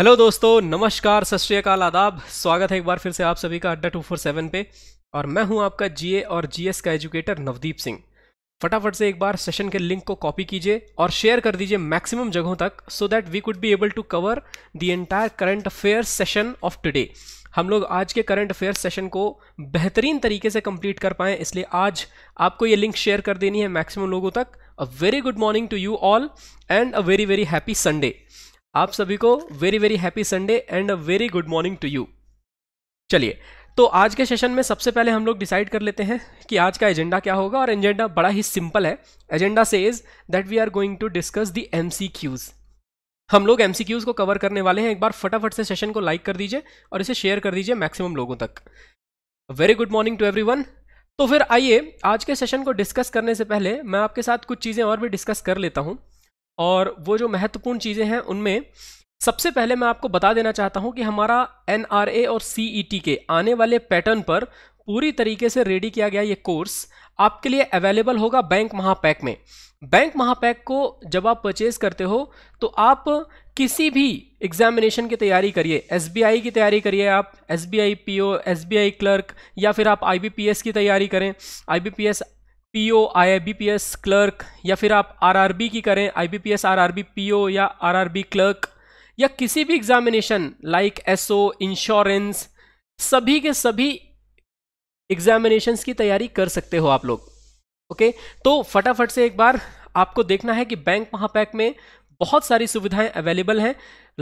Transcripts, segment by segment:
Hello दोस्तों नमस्कार सत श्रीकाल आदाब स्वागत है एक बार फिर से आप सभी का अड्डा टू फोर सेवन पे और मैं हूं आपका जीए और जीएस का एजुकेटर नवदीप सिंह फटाफट से एक बार सेशन के लिंक को कॉपी कीजिए और शेयर कर दीजिए मैक्सिमम जगहों तक so that we could be able to cover the entire current affair session of today हम लोग आज के करंट अफेयर सेशन को बेहतरीन तरीके से कंप्लीट कर पाएँ इसलिए आज आपको ये लिंक शेयर कर देनी है मैक्सिमम लोगों तक a very good morning to you all and a very very happy Sunday आप सभी को very very happy Sunday and a very good morning to you चलिए तो आज के सेशन में सबसे पहले हम लोग डिसाइड कर लेते हैं कि आज का एजेंडा क्या होगा और एजेंडा बड़ा ही सिंपल है एजेंडा से is that we are going to discuss the M हम लोग एम को कवर करने वाले हैं एक बार फटाफट से सेशन को लाइक कर दीजिए और इसे शेयर कर दीजिए मैक्सिमम लोगों तक very good morning to every तो फिर आइए आज के सेशन को डिस्कस करने से पहले मैं आपके साथ कुछ चीज़ें और भी डिस्कस कर लेता हूँ और वो जो महत्वपूर्ण चीज़ें हैं उनमें सबसे पहले मैं आपको बता देना चाहता हूँ कि हमारा एन और सी e के आने वाले पैटर्न पर पूरी तरीके से रेडी किया गया ये कोर्स आपके लिए अवेलेबल होगा बैंक महापैक में बैंक महापैक को जब आप परचेज करते हो तो आप किसी भी एग्जामिनेशन की तैयारी करिए एस की तैयारी करिए आप S B I P O S B I clerk या फिर आप आई बी पी एस की तैयारी करें I B P S PO IBPS clerk या फिर आप आरआरबी की करें आईबीपीएस आरआरबी पीओ या आरआरबी क्लर्क या किसी भी एग्जामिनेशन लाइक एसओ इंश्योरेंस सभी के सभी एग्जामिनेशंस की तैयारी कर सकते हो आप लोग ओके तो फटाफट से एक बार आपको देखना है कि बैंक महापैक में बहुत सारी सुविधाएं अवेलेबल हैं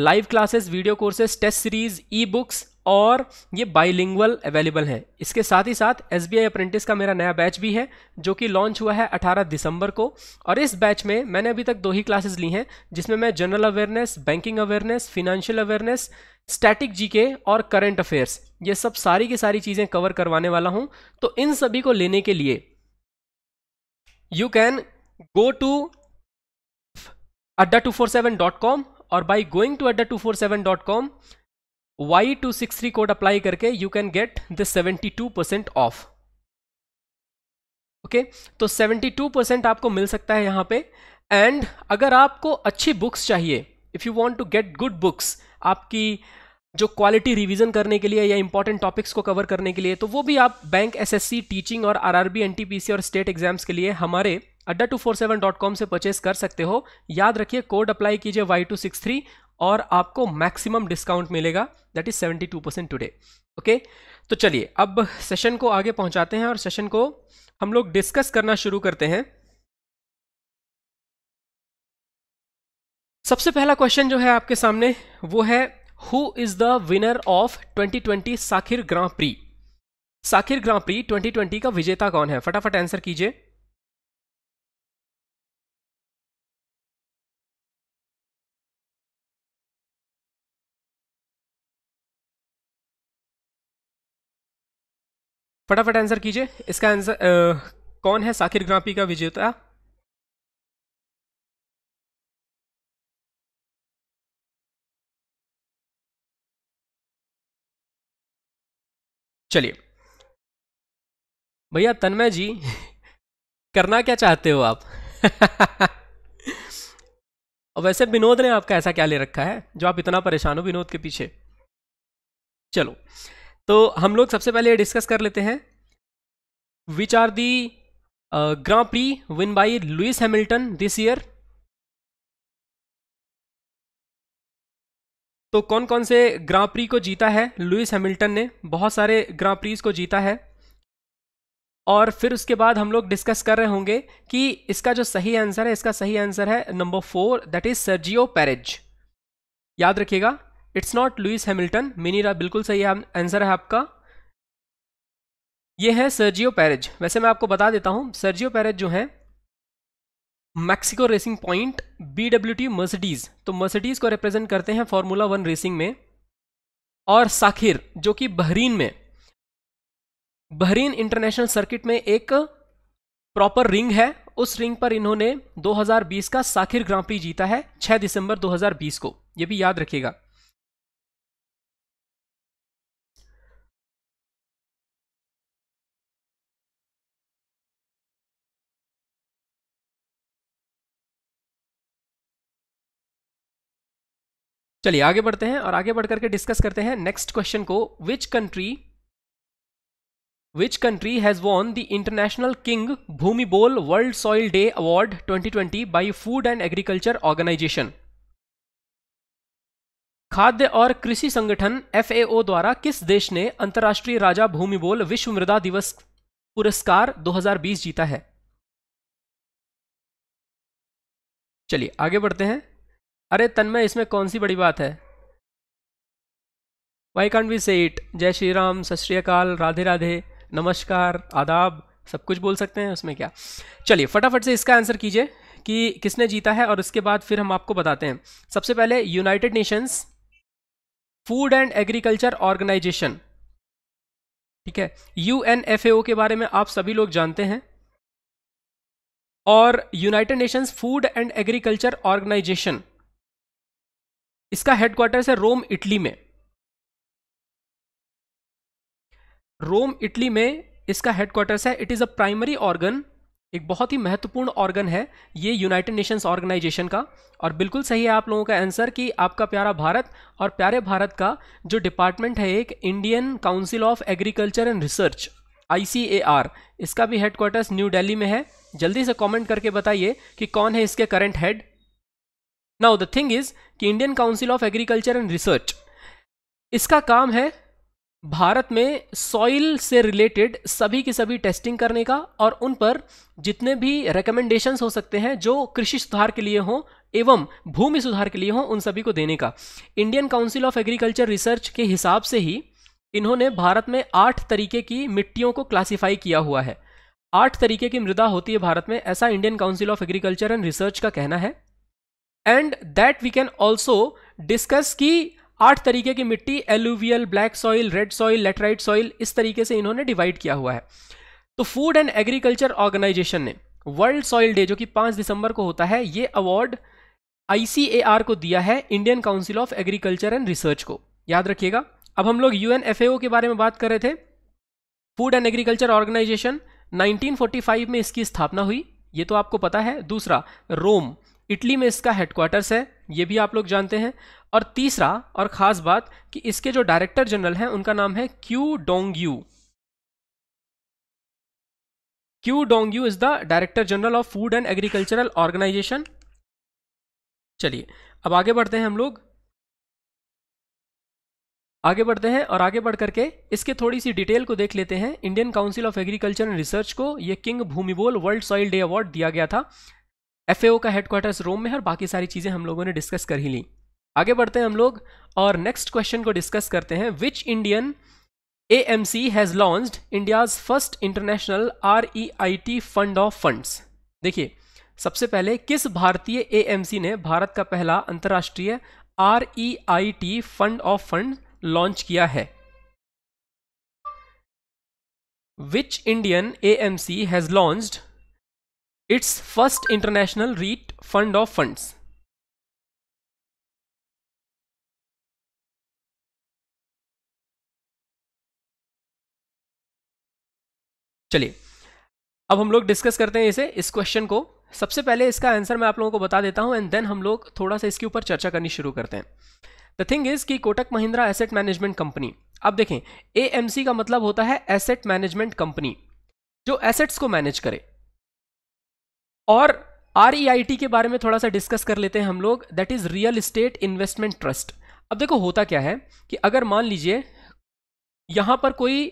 live classes video courses test series e books और ये बाइलिंगुअल अवेलेबल है इसके साथ ही साथ एस बी अप्रेंटिस का मेरा नया बैच भी है जो कि लॉन्च हुआ है 18 दिसंबर को और इस बैच में मैंने अभी तक दो ही क्लासेस ली हैं जिसमें मैं general awareness banking awareness financial awareness static GK और करंट अफेयर्स ये सब सारी की सारी चीज़ें कवर करवाने वाला हूँ तो इन सभी को लेने के लिए you can go to Adda two four seven dot com और by going to Adda two four seven dot com Y two six three code apply करके you can get the seventy two percent off okay तो seventy two percent आपको मिल सकता है यहां पे and अगर आपको अच्छी बुक्स चाहिए if you want to get good books आपकी जो क्वालिटी रिवीजन करने के लिए या इंपॉर्टेंट टॉपिक्स को कवर करने के लिए तो वो भी आप बैंक एसएससी टीचिंग और आरआरबी एनटीपीसी और स्टेट एग्जाम्स के लिए हमारे Adda two four seven dot com से परचेस कर सकते हो याद रखिए कोड अप्लाई कीजिए वाई टू सिक्स थ्री और आपको मैक्सिमम डिस्काउंट मिलेगा that is 72 percent today okay तो चलिए अब सेशन को आगे पहुंचाते हैं और सेशन को हम लोग डिस्कस करना शुरू करते हैं सबसे पहला क्वेश्चन जो है आपके सामने वो है who is the winner of 2020 Sakhir grand prix Sakhir grand prix 2020 का विजेता कौन है फटाफट आंसर कीजिए फटाफट आंसर कीजिए इसका आंसर कौन है साकिर ग्रापी का विजेता चलिए भैया तन्मय जी करना क्या चाहते हो आप और वैसे विनोद ने आपका ऐसा क्या ले रखा है जो आप इतना परेशान हो विनोद के पीछे चलो तो हम लोग सबसे पहले डिस्कस कर लेते हैं which are the grand prix win by Lewis Hamilton this year तो कौन कौन से ग्रां प्री को जीता है लुइस हैमिल्टन ने बहुत सारे ग्रां प्रीज को जीता है और फिर उसके बाद हम लोग डिस्कस कर रहे होंगे कि इसका जो सही आंसर है इसका सही आंसर है number four that is Sergio Perez याद रखिएगा इट्स नॉट लुइस हैमिल्टन मिनीरा बिल्कुल सही आंसर है आपका ये है सर्जियो पैरेज वैसे मैं आपको बता देता हूँ सर्जियो पैरेज जो है Mexico racing point B W T Mercedes तो मर्सिडीज को रिप्रेजेंट करते हैं फॉर्मूला वन रेसिंग में और साखिर जो कि बहरीन में बहरीन इंटरनेशनल सर्किट में एक प्रॉपर रिंग है उस रिंग पर इन्होंने 2020 का साखिर ग्रांप्री जीता है 6 दिसंबर 2020 को ये भी याद रखिएगा चलिए आगे बढ़ते हैं और आगे बढ़ करके डिस्कस करते हैं नेक्स्ट क्वेश्चन को which country which country has won the international king Bhumibol world soil day award 2020 by food and agriculture organisation खाद्य और कृषि संगठन एफ द्वारा किस देश ने अंतर्राष्ट्रीय राजा भूमि बोल विश्व मृदा दिवस पुरस्कार 2020 जीता है चलिए आगे बढ़ते हैं अरे तन्मय इसमें कौन सी बड़ी बात है why can't we say it जय श्री राम सत श्रीकाल राधे राधे नमस्कार आदाब सब कुछ बोल सकते हैं उसमें क्या चलिए फटाफट से इसका आंसर कीजिए कि किसने जीता है और उसके बाद फिर हम आपको बताते हैं सबसे पहले United Nations food and agriculture organisation ठीक है यू के बारे में आप सभी लोग जानते हैं और United Nations food and agriculture organisation इसका हेडक्वार्टर है रोम इटली में रोम इटली में इसका हेडक्वार्टर्स है it is a primary organ एक बहुत ही महत्वपूर्ण ऑर्गन है ये यूनाइटेड नेशंस ऑर्गेनाइजेशन का और बिल्कुल सही है आप लोगों का आंसर कि आपका प्यारा भारत और प्यारे भारत का जो डिपार्टमेंट है एक Indian council of agriculture and research आई इसका भी हेडक्वार्टर्स न्यू दिल्ली में है जल्दी से कमेंट करके बताइए कि कौन है इसके current head now the thing is कि Indian council of agriculture and research इसका काम है भारत में सॉइल से रिलेटेड सभी की सभी टेस्टिंग करने का और उन पर जितने भी रिकमेंडेशंस हो सकते हैं जो कृषि सुधार के लिए हों एवं भूमि सुधार के लिए हों उन सभी को देने का Indian council of agriculture research के हिसाब से ही इन्होंने भारत में आठ तरीके की मिट्टियों को क्लासिफाई किया हुआ है आठ तरीके की मृदा होती है भारत में ऐसा Indian council of agriculture and research का कहना है and that we can also discuss कि आठ तरीके की मिट्टी alluvial black soil red soil laterite soil इस तरीके से इन्होंने डिवाइड किया हुआ है तो फूड एंड एग्रीकल्चर ऑर्गेनाइजेशन ने वर्ल्ड सॉइल डे जो कि पांच दिसंबर को होता है ये अवार्ड आई को दिया है Indian council of agriculture and research को याद रखिएगा अब हम लोग यू के बारे में बात कर रहे थे फूड एंड एग्रीकल्चर ऑर्गेनाइजेशन 1945 में इसकी स्थापना हुई ये तो आपको पता है दूसरा रोम इटली में इसका हेडक्वार्टर्स है ये भी आप लोग जानते हैं और तीसरा और ख़ास बात कि इसके जो डायरेक्टर जनरल हैं उनका नाम है Qu Dongyu Qu Dongyu is the director general of food and agricultural organisation चलिए अब आगे बढ़ते हैं हम लोग आगे बढ़ते हैं और आगे बढ़ करके इसके थोड़ी सी डिटेल को देख लेते हैं Indian council of agriculture and research को ये king Bhumibol world soil day award दिया गया था एफ का हेडक्वार्टर्स रोम में है और बाकी सारी चीज़ें हम लोगों ने डिस्कस कर ही ली आगे बढ़ते हैं हम लोग और नेक्स्ट क्वेश्चन को डिस्कस करते हैं which Indian A M C has launched India's first international R E I T fund of funds देखिए सबसे पहले किस भारतीय ए एम सी ने भारत का पहला अंतर्राष्ट्रीय R E I T fund of fund launch किया है which Indian A M C has launched its first international REIT fund of funds. चलिए अब हम लोग डिस्कस करते हैं इसे इस क्वेश्चन को सबसे पहले इसका आंसर मैं आप लोगों को बता देता हूं एंड देन हम लोग थोड़ा सा इसके ऊपर चर्चा करनी शुरू करते हैं द थिंग इज कि Kotak Mahindra asset management company अब देखें एएमसी का मतलब होता है एसेट मैनेजमेंट कंपनी जो एसेट्स को मैनेज करे और आर e के बारे में थोड़ा सा डिस्कस कर लेते हैं हम लोग that is real estate investment trust अब देखो होता क्या है कि अगर मान लीजिए यहाँ पर कोई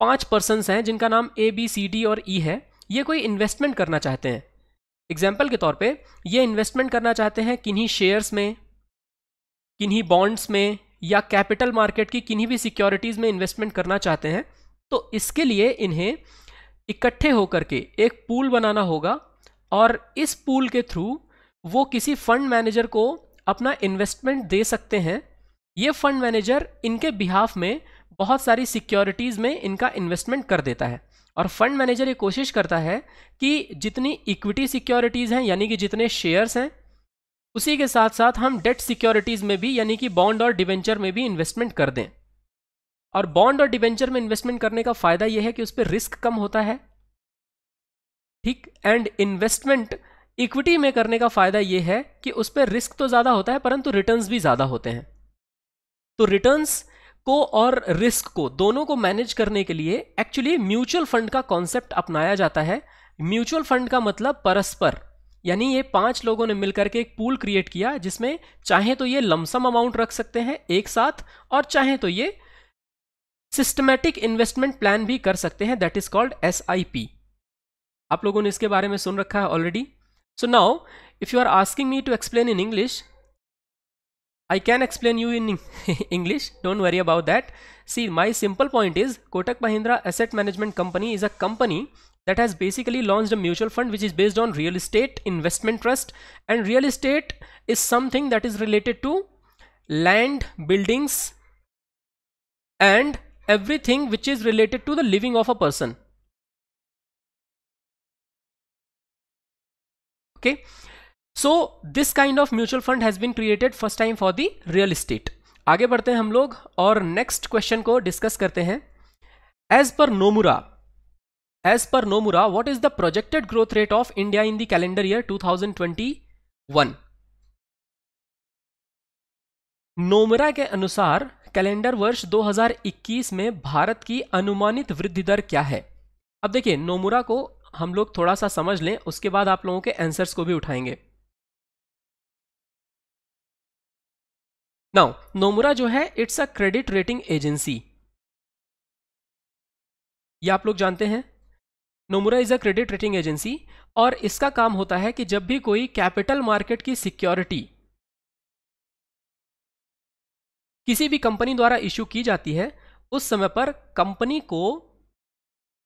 पांच पर्सनस हैं जिनका नाम ए बी सी डी और ई e है ये कोई इन्वेस्टमेंट करना चाहते हैं एग्जाम्पल के तौर पे ये इन्वेस्टमेंट करना चाहते हैं किन्हीं शेयर्स में किन्हीं बॉन्ड्स में या कैपिटल मार्केट की किन्हीं भी सिक्योरिटीज़ में इन्वेस्टमेंट करना चाहते हैं तो इसके लिए इन्हें इकट्ठे होकर के एक पूल बनाना होगा और इस पूल के थ्रू वो किसी फंड मैनेजर को अपना इन्वेस्टमेंट दे सकते हैं ये फंड मैनेजर इनके बिहाफ में बहुत सारी सिक्योरिटीज़ में इनका इन्वेस्टमेंट कर देता है और फंड मैनेजर ये कोशिश करता है कि जितनी इक्विटी सिक्योरिटीज़ हैं यानी कि जितने शेयर्स हैं उसी के साथ साथ हम डेट सिक्योरिटीज़ में भी यानी कि बॉन्ड और डिवेंचर में भी इन्वेस्टमेंट कर दें और बॉन्ड और डिवेंचर में इन्वेस्टमेंट करने का फ़ायदा यह है कि उस पर रिस्क कम होता है ठीक एंड इन्वेस्टमेंट इक्विटी में करने का फायदा यह है कि उस पर रिस्क तो ज्यादा होता है परंतु रिटर्न्स भी ज्यादा होते हैं तो रिटर्न्स को और रिस्क को दोनों को मैनेज करने के लिए एक्चुअली म्यूचुअल फंड का कॉन्सेप्ट अपनाया जाता है म्यूचुअल फंड का मतलब परस्पर यानी ये पांच लोगों ने मिलकर के एक पूल क्रिएट किया जिसमें चाहे तो ये लमसम अमाउंट रख सकते हैं एक साथ और चाहे तो ये सिस्टमैटिक इन्वेस्टमेंट प्लान भी कर सकते हैं that is called S I P आप लोगों ने इसके बारे में सुन रखा है already so now if you are asking me to explain in English I can explain you in English don't worry about that see my simple point is Kotak Mahindra asset management company is a company that has basically launch a mutual fund which is based on real estate investment trust and real estate is something that is related to land buildings and everything which is related to the living of a person okay so this kind of mutual fund has been created first time for the real estate आगे बढ़ते हैं हम लोग और next question को discuss करते हैं as per Nomura as per Nomura what is the projected growth rate of India in the calendar year 2021 Nomura के अनुसार कैलेंडर वर्ष 2021 में भारत की अनुमानित वृद्धि दर क्या है अब देखिए नोमुरा को हम लोग थोड़ा सा समझ लें उसके बाद आप लोगों के आंसर्स को भी उठाएंगे नाउ नोमुरा जो है it's a credit rating agency ये आप लोग जानते हैं Nomura is a credit rating agency और इसका काम होता है कि जब भी कोई कैपिटल मार्केट की सिक्योरिटी किसी भी कंपनी द्वारा इश्यू की जाती है उस समय पर कंपनी को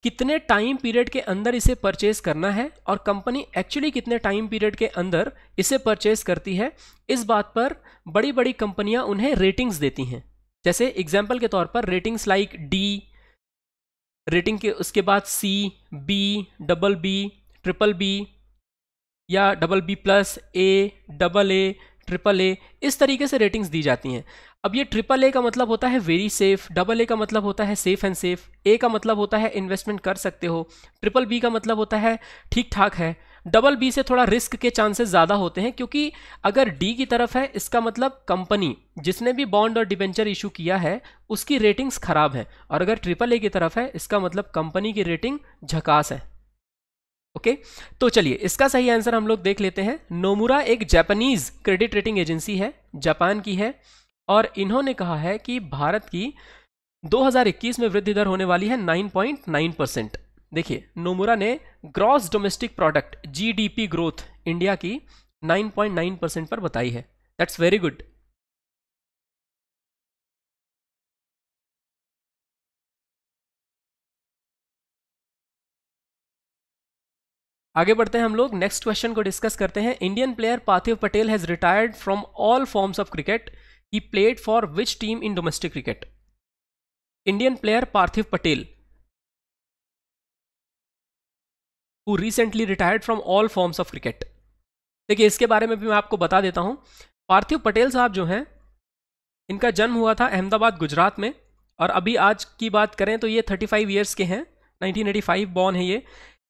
कितने टाइम पीरियड के अंदर इसे परचेज करना है और कंपनी एक्चुअली कितने टाइम पीरियड के अंदर इसे परचेस करती है इस बात पर बड़ी बड़ी कंपनियां उन्हें रेटिंग्स देती हैं जैसे एग्जाम्पल के तौर पर रेटिंग्स लाइक डी रेटिंग के उसके बाद C B double B triple B या double B plus A double A triple A इस तरीके से रेटिंग्स दी जाती हैं अब ये ट्रिपल ए का मतलब होता है वेरी सेफ डबल ए का मतलब होता है सेफ एंड सेफ ए का मतलब होता है इन्वेस्टमेंट कर सकते हो ट्रिपल बी का मतलब होता है ठीक ठाक है डबल बी से थोड़ा रिस्क के चांसेस ज़्यादा होते हैं क्योंकि अगर डी की तरफ है इसका मतलब कंपनी जिसने भी बॉन्ड और डिबेंचर इशू किया है उसकी रेटिंग्स खराब है और अगर ट्रिपल ए की तरफ है इसका मतलब कंपनी की रेटिंग झकास है ओके तो चलिए इसका सही आंसर हम लोग देख लेते हैं नोमुरा एक जापानीज क्रेडिट रेटिंग एजेंसी है जापान की है और इन्होंने कहा है कि भारत की 2021 में वृद्धि दर होने वाली है 9.9 परसेंट देखिए नोमुरा ने gross domestic product GDP growth India की 9.9 परसेंट पर बताई है दैट्स वेरी गुड आगे बढ़ते हैं हम लोग नेक्स्ट क्वेश्चन को डिस्कस करते हैं Indian player Parthiv Patel has retired from all forms of cricket he played for which team in domestic cricket Indian player Parthiv Patel who recently retired from all forms of cricket देखिए इसके बारे में भी मैं आपको बता देता हूँ पार्थिव पटेल साहब जो हैं इनका जन्म हुआ था अहमदाबाद गुजरात में और अभी आज की बात करें तो ये 35 फाइव ईयर्स के हैं 1985 बॉर्न है ये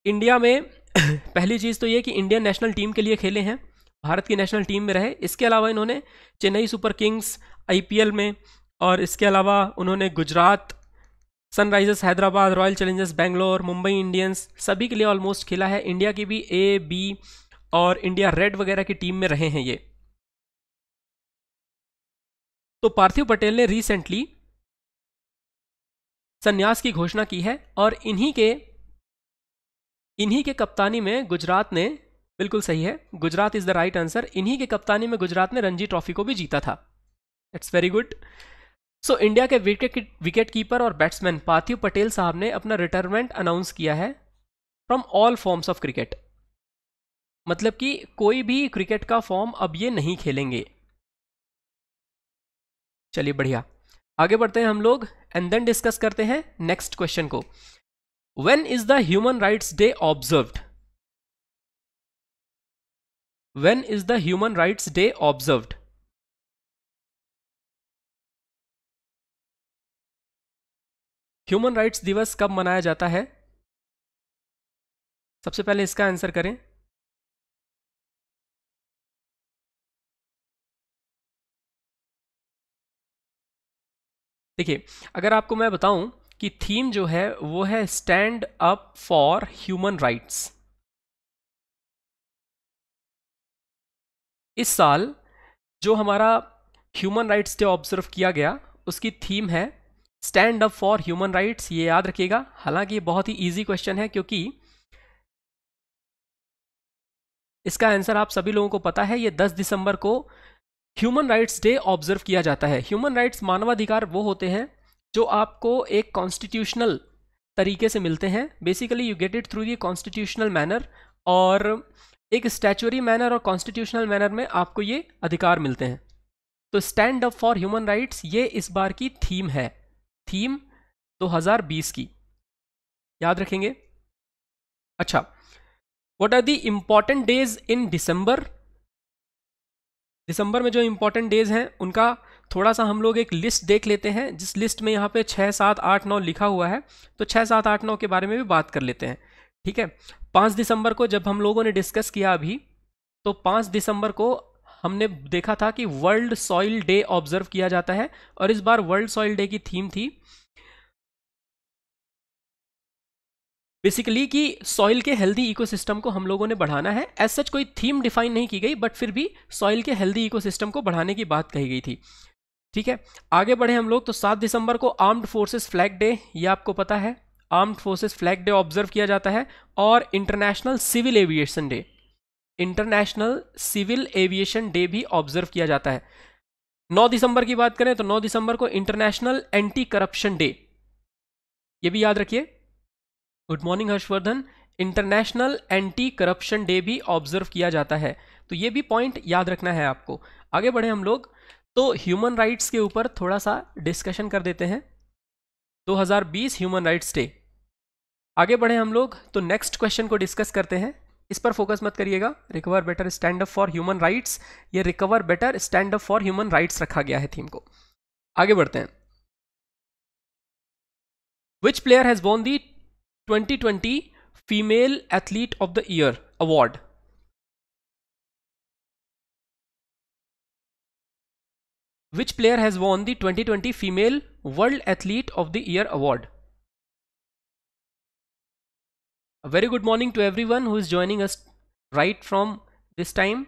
इंडिया में पहली चीज़ तो ये कि इंडियन नेशनल टीम के लिए खेले हैं भारत की नेशनल टीम में रहे इसके अलावा इन्होंने चेन्नई सुपर किंग्स आई में और इसके अलावा उन्होंने Gujarat Sunrisers Hyderabad Royal Challengers Bangalore Mumbai Indians सभी के लिए ऑलमोस्ट खेला है इंडिया की भी ए बी और इंडिया रेड वगैरह की टीम में रहे हैं ये तो पार्थिव पटेल ने रिसेंटली संन्यास की घोषणा की है और इन्हीं के इन्हीं के कप्तानी में गुजरात ने बिल्कुल सही है Gujarat is the right answer इन्हीं के कप्तानी में गुजरात ने रणजी ट्रॉफी को भी जीता था it's very good so India के विकेट विकेट कीपर और बैट्समैन पार्थिव पटेल साहब ने अपना रिटायरमेंट अनाउंस किया है from all forms of cricket मतलब कि कोई भी क्रिकेट का फॉर्म अब ये नहीं खेलेंगे चलिए बढ़िया आगे बढ़ते हैं हम लोग एंड देन डिस्कस करते हैं नेक्स्ट क्वेश्चन को when is the human rights day observed when is the human rights day observed human rights दिवस कब मनाया जाता है सबसे पहले इसका आंसर करें देखिए अगर आपको मैं बताऊं कि थीम जो है वो है stand up for human rights इस साल जो हमारा ह्यूमन राइट्स डे ऑब्जर्व किया गया उसकी थीम है stand up for human rights ये याद रखिएगा हालांकि ये बहुत ही इजी क्वेश्चन है क्योंकि इसका आंसर आप सभी लोगों को पता है ये 10 दिसंबर को ह्यूमन राइट्स डे ऑब्जर्व किया जाता है ह्यूमन राइट्स मानवाधिकार वो होते हैं जो आपको एक कॉन्स्टिट्यूशनल तरीके से मिलते हैं basically you get it through the constitutional manner और एक स्टैचुरी मैनर और कॉन्स्टिट्यूशनल मैनर में आपको ये अधिकार मिलते हैं तो stand up for human rights ये इस बार की थीम है थीम 2020 की याद रखेंगे अच्छा what are the important days in December दिसंबर में जो इंपॉर्टेंट डेज हैं उनका थोड़ा सा हम लोग एक लिस्ट देख लेते हैं जिस लिस्ट में यहाँ पे छः सात आठ नौ लिखा हुआ है तो छः सात आठ नौ के बारे में भी बात कर लेते हैं ठीक है पाँच दिसंबर को जब हम लोगों ने डिस्कस किया अभी तो पाँच दिसंबर को हमने देखा था कि वर्ल्ड सॉइल डे ऑब्जर्व किया जाता है और इस बार वर्ल्ड सॉइल डे की थीम थी बेसिकली कि सॉइल के हेल्दी इकोसिस्टम को हम लोगों ने बढ़ाना है एज सच कोई थीम डिफाइन नहीं की गई बट फिर भी सॉइल के हेल्दी इकोसिस्टम को बढ़ाने की बात कही गई थी ठीक है आगे बढ़े हम लोग तो सात दिसंबर को आर्म्ड फोर्सेस फ्लैग डे ये आपको पता है armed forces flag day observe किया जाता है और international civil aviation day international civil aviation day भी ऑब्जर्व किया जाता है 9 दिसंबर की बात करें तो 9 दिसंबर को इंटरनेशनल एंटी करप्शन डे ये भी याद रखिए good morning Harshvardhan international anti corruption day भी ऑब्जर्व किया जाता है तो ये भी पॉइंट याद रखना है आपको आगे बढ़े हम लोग तो ह्यूमन राइट्स के ऊपर थोड़ा सा डिस्कशन कर देते हैं 2020 ह्यूमन राइट्स डे आगे बढ़े हम लोग तो नेक्स्ट क्वेश्चन को डिस्कस करते हैं इस पर फोकस मत करिएगा recover better stand up for human rights ये recover better stand up for human rights रखा गया है थीम को आगे बढ़ते हैं which player has won the 2020 female athlete of the year award which player has won the 2020 female world athlete of the year award a very good morning to everyone who is joining us right from this time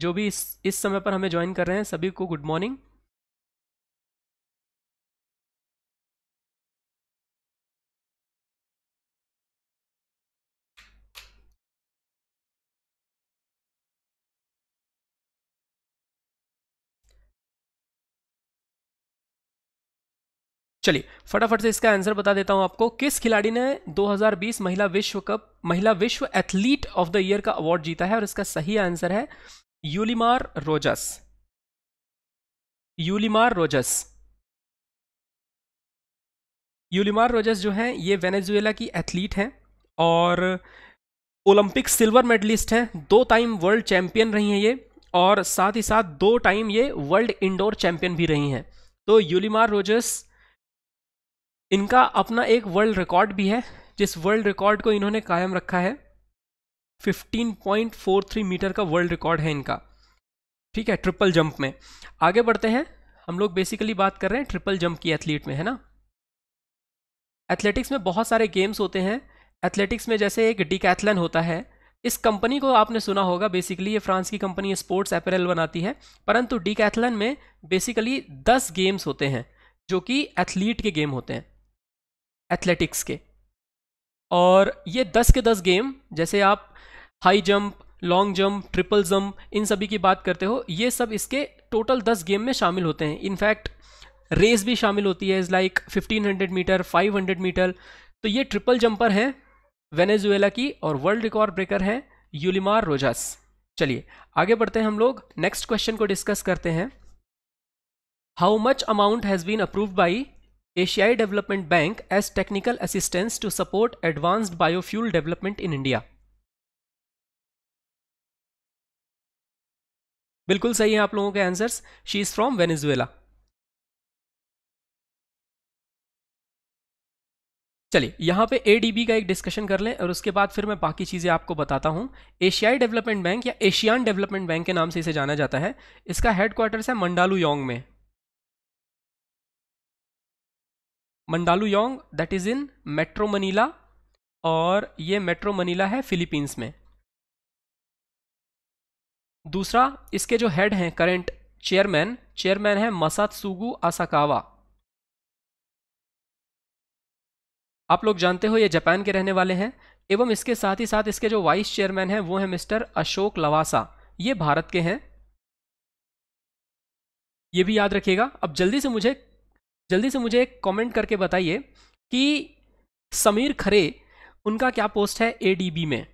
जो भी इस इस समय पर हमें join कर रहे हैं सभी को गुड मॉर्निंग चलिए फटाफट से इसका आंसर बता देता हूं आपको किस खिलाड़ी ने 2020 महिला विश्व कप महिला विश्व एथलीट ऑफ द ईयर का अवार्ड जीता है और इसका सही आंसर है Yulimar Rojas Yulimar Rojas Yulimar Rojas जो हैं ये वेनेजुएला की एथलीट हैं और ओलंपिक सिल्वर मेडलिस्ट हैं दो टाइम वर्ल्ड चैंपियन रही हैं ये और साथ ही साथ दो टाइम ये वर्ल्ड इंडोर चैंपियन भी रही हैं तो यूलिमार रोजस इनका अपना एक वर्ल्ड रिकॉर्ड भी है जिस वर्ल्ड रिकॉर्ड को इन्होंने कायम रखा है 15.43 मीटर का वर्ल्ड रिकॉर्ड है इनका ठीक है ट्रिपल जंप में आगे बढ़ते हैं हम लोग बेसिकली बात कर रहे हैं ट्रिपल जंप की एथलीट में है ना एथलेटिक्स में बहुत सारे गेम्स होते हैं एथलेटिक्स में जैसे एक डिकैथलन होता है इस कंपनी को आपने सुना होगा बेसिकली ये फ्रांस की कंपनी स्पोर्ट्स एपेरल बनाती है परंतु डिकैथलन में बेसिकली दस गेम्स होते हैं जो कि एथलीट के गेम होते हैं एथलेटिक्स के और ये दस के दस गेम जैसे आप high jump long jump triple jump इन सभी की बात करते हो ये सब इसके टोटल दस गेम में शामिल होते हैं इनफैक्ट रेस भी शामिल होती है is like fifteen hundred metre five hundred metre तो ये ट्रिपल जंपर हैं वेनेजुएला की और वर्ल्ड रिकॉर्ड ब्रेकर हैं यूलिमार रोजास चलिए आगे बढ़ते हैं हम लोग नेक्स्ट क्वेश्चन को डिस्कस करते हैं how much amount has been approved by एशियाई development bank as technical assistance to support advanced biofuel development in India बिल्कुल सही है आप लोगों के answers she is from Venezuela चलिए यहां पे एडीबी का एक डिस्कशन कर लें और उसके बाद फिर मैं बाकी चीज़ें आपको बताता हूं एशियाई डेवलपमेंट बैंक या एशियान डेवलपमेंट बैंक के नाम से इसे जाना जाता है इसका हेडक्वार्टर्स है मंडालू योंग में योंग that is in metro Manila और ये मेट्रो मनीला है फिलीपींस में दूसरा इसके जो हेड हैं करंट चेयरमैन चेयरमैन है सुगु आसाकावा आप लोग जानते हो ये जापान के रहने वाले हैं एवं इसके साथ ही साथ इसके जो वाइस चेयरमैन हैं वो हैं मिस्टर अशोक लवासा ये भारत के हैं ये भी याद रखिएगा अब जल्दी से मुझे जल्दी से मुझे एक कमेंट करके बताइए कि समीर खरे उनका क्या पोस्ट है एडीबी में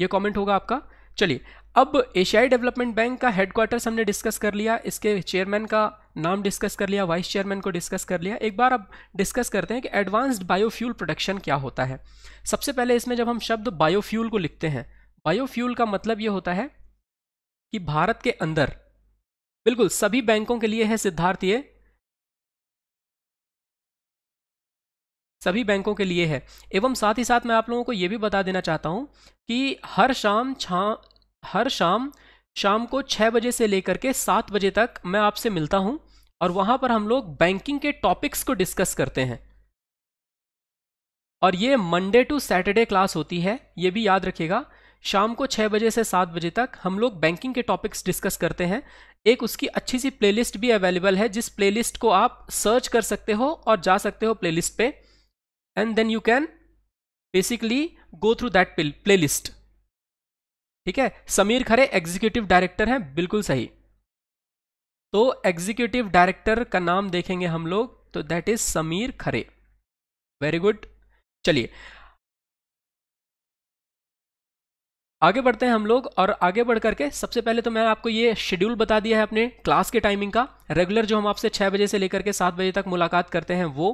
ये कमेंट होगा आपका चलिए अब एशियाई डेवलपमेंट बैंक का हेडक्वार्टर्स हमने डिस्कस कर लिया इसके चेयरमैन का नाम डिस्कस कर लिया वाइस चेयरमैन को डिस्कस कर लिया एक बार अब डिस्कस करते हैं कि एडवांस्ड बायोफ्यूल प्रोडक्शन क्या होता है सबसे पहले इसमें जब हम शब्द बायोफ्यूल को लिखते हैं बायोफ्यूल का मतलब ये होता है कि भारत के अंदर बिल्कुल सभी बैंकों के लिए है सिद्धार्थ ये सभी बैंकों के लिए है एवं साथ ही साथ मैं आप लोगों को ये भी बता देना चाहता हूँ कि हर शाम छा हर शाम शाम को छः बजे से लेकर के सात बजे तक मैं आपसे मिलता हूँ और वहाँ पर हम लोग बैंकिंग के टॉपिक्स को डिस्कस करते हैं और ये मंडे टू सैटरडे क्लास होती है ये भी याद रखिएगा शाम को छः बजे से सात बजे तक हम लोग बैंकिंग के टॉपिक्स डिस्कस करते हैं एक उसकी अच्छी सी प्लेलिस्ट भी अवेलेबल है जिस प्लेलिस्ट को आप सर्च कर सकते हो और जा सकते हो प्लेलिस्ट पे and then you can basically go through that play list ठीक है समीर खरे एग्जीक्यूटिव डायरेक्टर हैं बिल्कुल सही तो एग्जीक्यूटिव डायरेक्टर का नाम देखेंगे हम लोग तो that is Sameer Khare very good चलिए आगे बढ़ते हैं हम लोग और आगे बढ़ करके सबसे पहले तो मैं आपको ये शेड्यूल बता दिया है अपने क्लास के टाइमिंग का रेगुलर जो हम आपसे छः बजे से लेकर के सात बजे तक मुलाकात करते हैं वो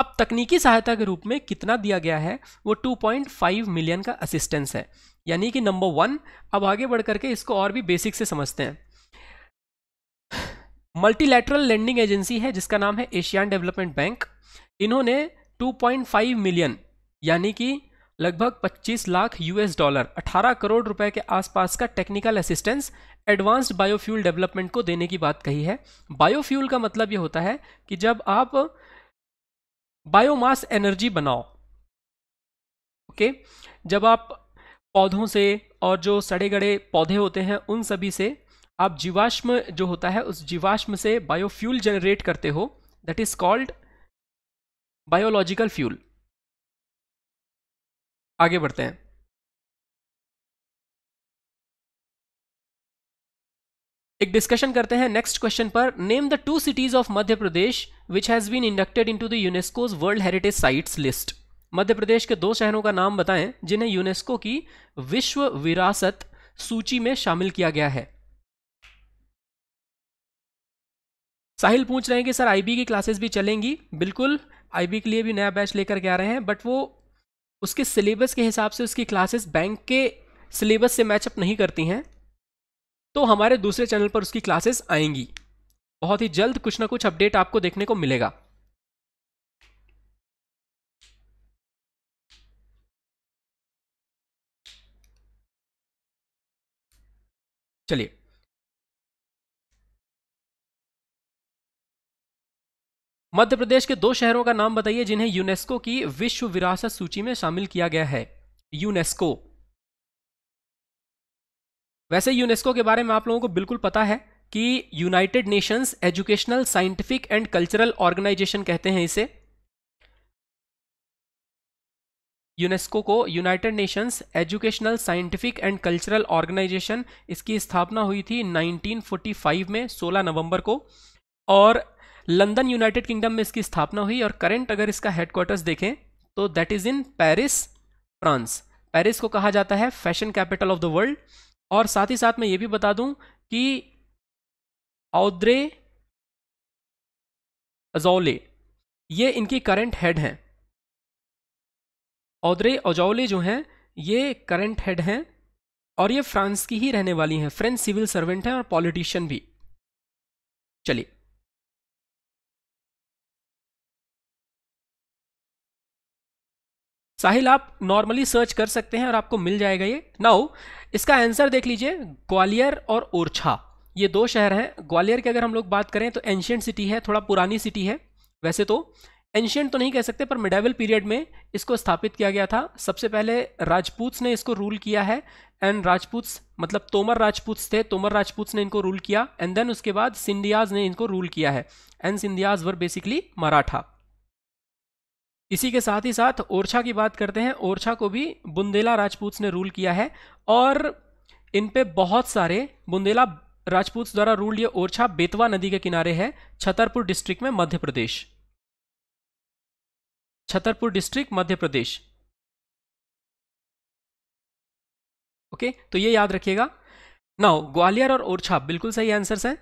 अब तकनीकी सहायता के रूप में कितना दिया गया है वो 2.5 मिलियन का असिस्टेंस है यानी कि नंबर वन अब आगे बढ़ करके इसको और भी बेसिक से समझते हैं मल्टीलैटरल लैंडिंग एजेंसी है जिसका नाम है एशियान डेवलपमेंट बैंक इन्होंने 2.5 मिलियन यानी कि लगभग 25 लाख यूएस डॉलर 18 करोड़ रुपए के आसपास का technical assistance advanced biofuel development को देने की बात कही है बायोफ्यूल का मतलब ये होता है कि जब आप बायोमास एनर्जी बनाओ ओके जब आप पौधों से और जो सड़े गड़े पौधे होते हैं उन सभी से आप जीवाश्म जो होता है उस जीवाश्म से बायोफ्यूल जनरेट करते हो that is called biological fuel आगे बढ़ते हैं एक डिस्कशन करते हैं नेक्स्ट क्वेश्चन पर name the two cities of Madhya Pradesh which has been inducted into the UNESCO's world heritage sites list Madhya Pradesh के दो शहरों का नाम बताएं जिन्हें यूनेस्को की विश्व विरासत सूची में शामिल किया गया है साहिल पूछ रहे हैं कि सर आईबी की क्लासेस भी चलेंगी बिल्कुल आईबी के लिए भी नया बैच लेकर के आ रहे हैं बट वो उसके सिलेबस के हिसाब से उसकी क्लासेस बैंक के सिलेबस से मैचअप नहीं करती हैं तो हमारे दूसरे चैनल पर उसकी क्लासेस आएंगी बहुत ही जल्द कुछ ना कुछ अपडेट आपको देखने को मिलेगा चलिए मध्य प्रदेश के दो शहरों का नाम बताइए जिन्हें यूनेस्को की विश्व विरासत सूची में शामिल किया गया है यूनेस्को वैसे यूनेस्को के बारे में आप लोगों को बिल्कुल पता है कि United Nations Educational Scientific and Cultural Organization कहते हैं इसे यूनेस्को को United Nations Educational Scientific and Cultural Organization इसकी स्थापना हुई थी 1945 में 16 नवंबर को और लंदन यूनाइटेड किंगडम में इसकी स्थापना हुई और करंट अगर इसका हेडक्वार्टर्स देखें तो that is in Paris France Paris को कहा जाता है fashion capital of the world और साथ ही साथ मैं ये भी बता दूं कि औद्रे अजौले ये इनकी करंट हेड हैं औद्रे अजौले जो हैं ये करंट हेड हैं और ये फ्रांस की ही रहने वाली हैं फ्रेंच सिविल सर्वेंट हैं और पॉलिटिशियन भी चलिए साहिल आप नॉर्मली सर्च कर सकते हैं और आपको मिल जाएगा ये नाउ इसका आंसर देख लीजिए ग्वालियर और ओरछा ये दो शहर हैं ग्वालियर की अगर हम लोग बात करें तो एंशियंट सिटी है थोड़ा पुरानी सिटी है वैसे तो एंशियंट तो नहीं कह सकते पर मिडेवल पीरियड में इसको स्थापित किया गया था सबसे पहले राजपूत ने इसको रूल किया है एंड राजपूत मतलब तोमर राजपूत थे तोमर राजपूत ने इनको रूल किया एंड देन उसके बाद सिंधियाज ने इनको रूल किया है and Scindias were basically Maratha इसी के साथ ही साथ ओरछा की बात करते हैं ओरछा को भी बुंदेला राजपूत ने रूल किया है और इन पे बहुत सारे बुंदेला राजपूत द्वारा रूल ये ओरछा बेतवा नदी के किनारे है छतरपुर डिस्ट्रिक्ट में मध्य प्रदेश छतरपुर डिस्ट्रिक्ट मध्य प्रदेश ओके तो ये याद रखिएगा नाउ ग्वालियर और ओरछा बिल्कुल सही आंसर्स हैं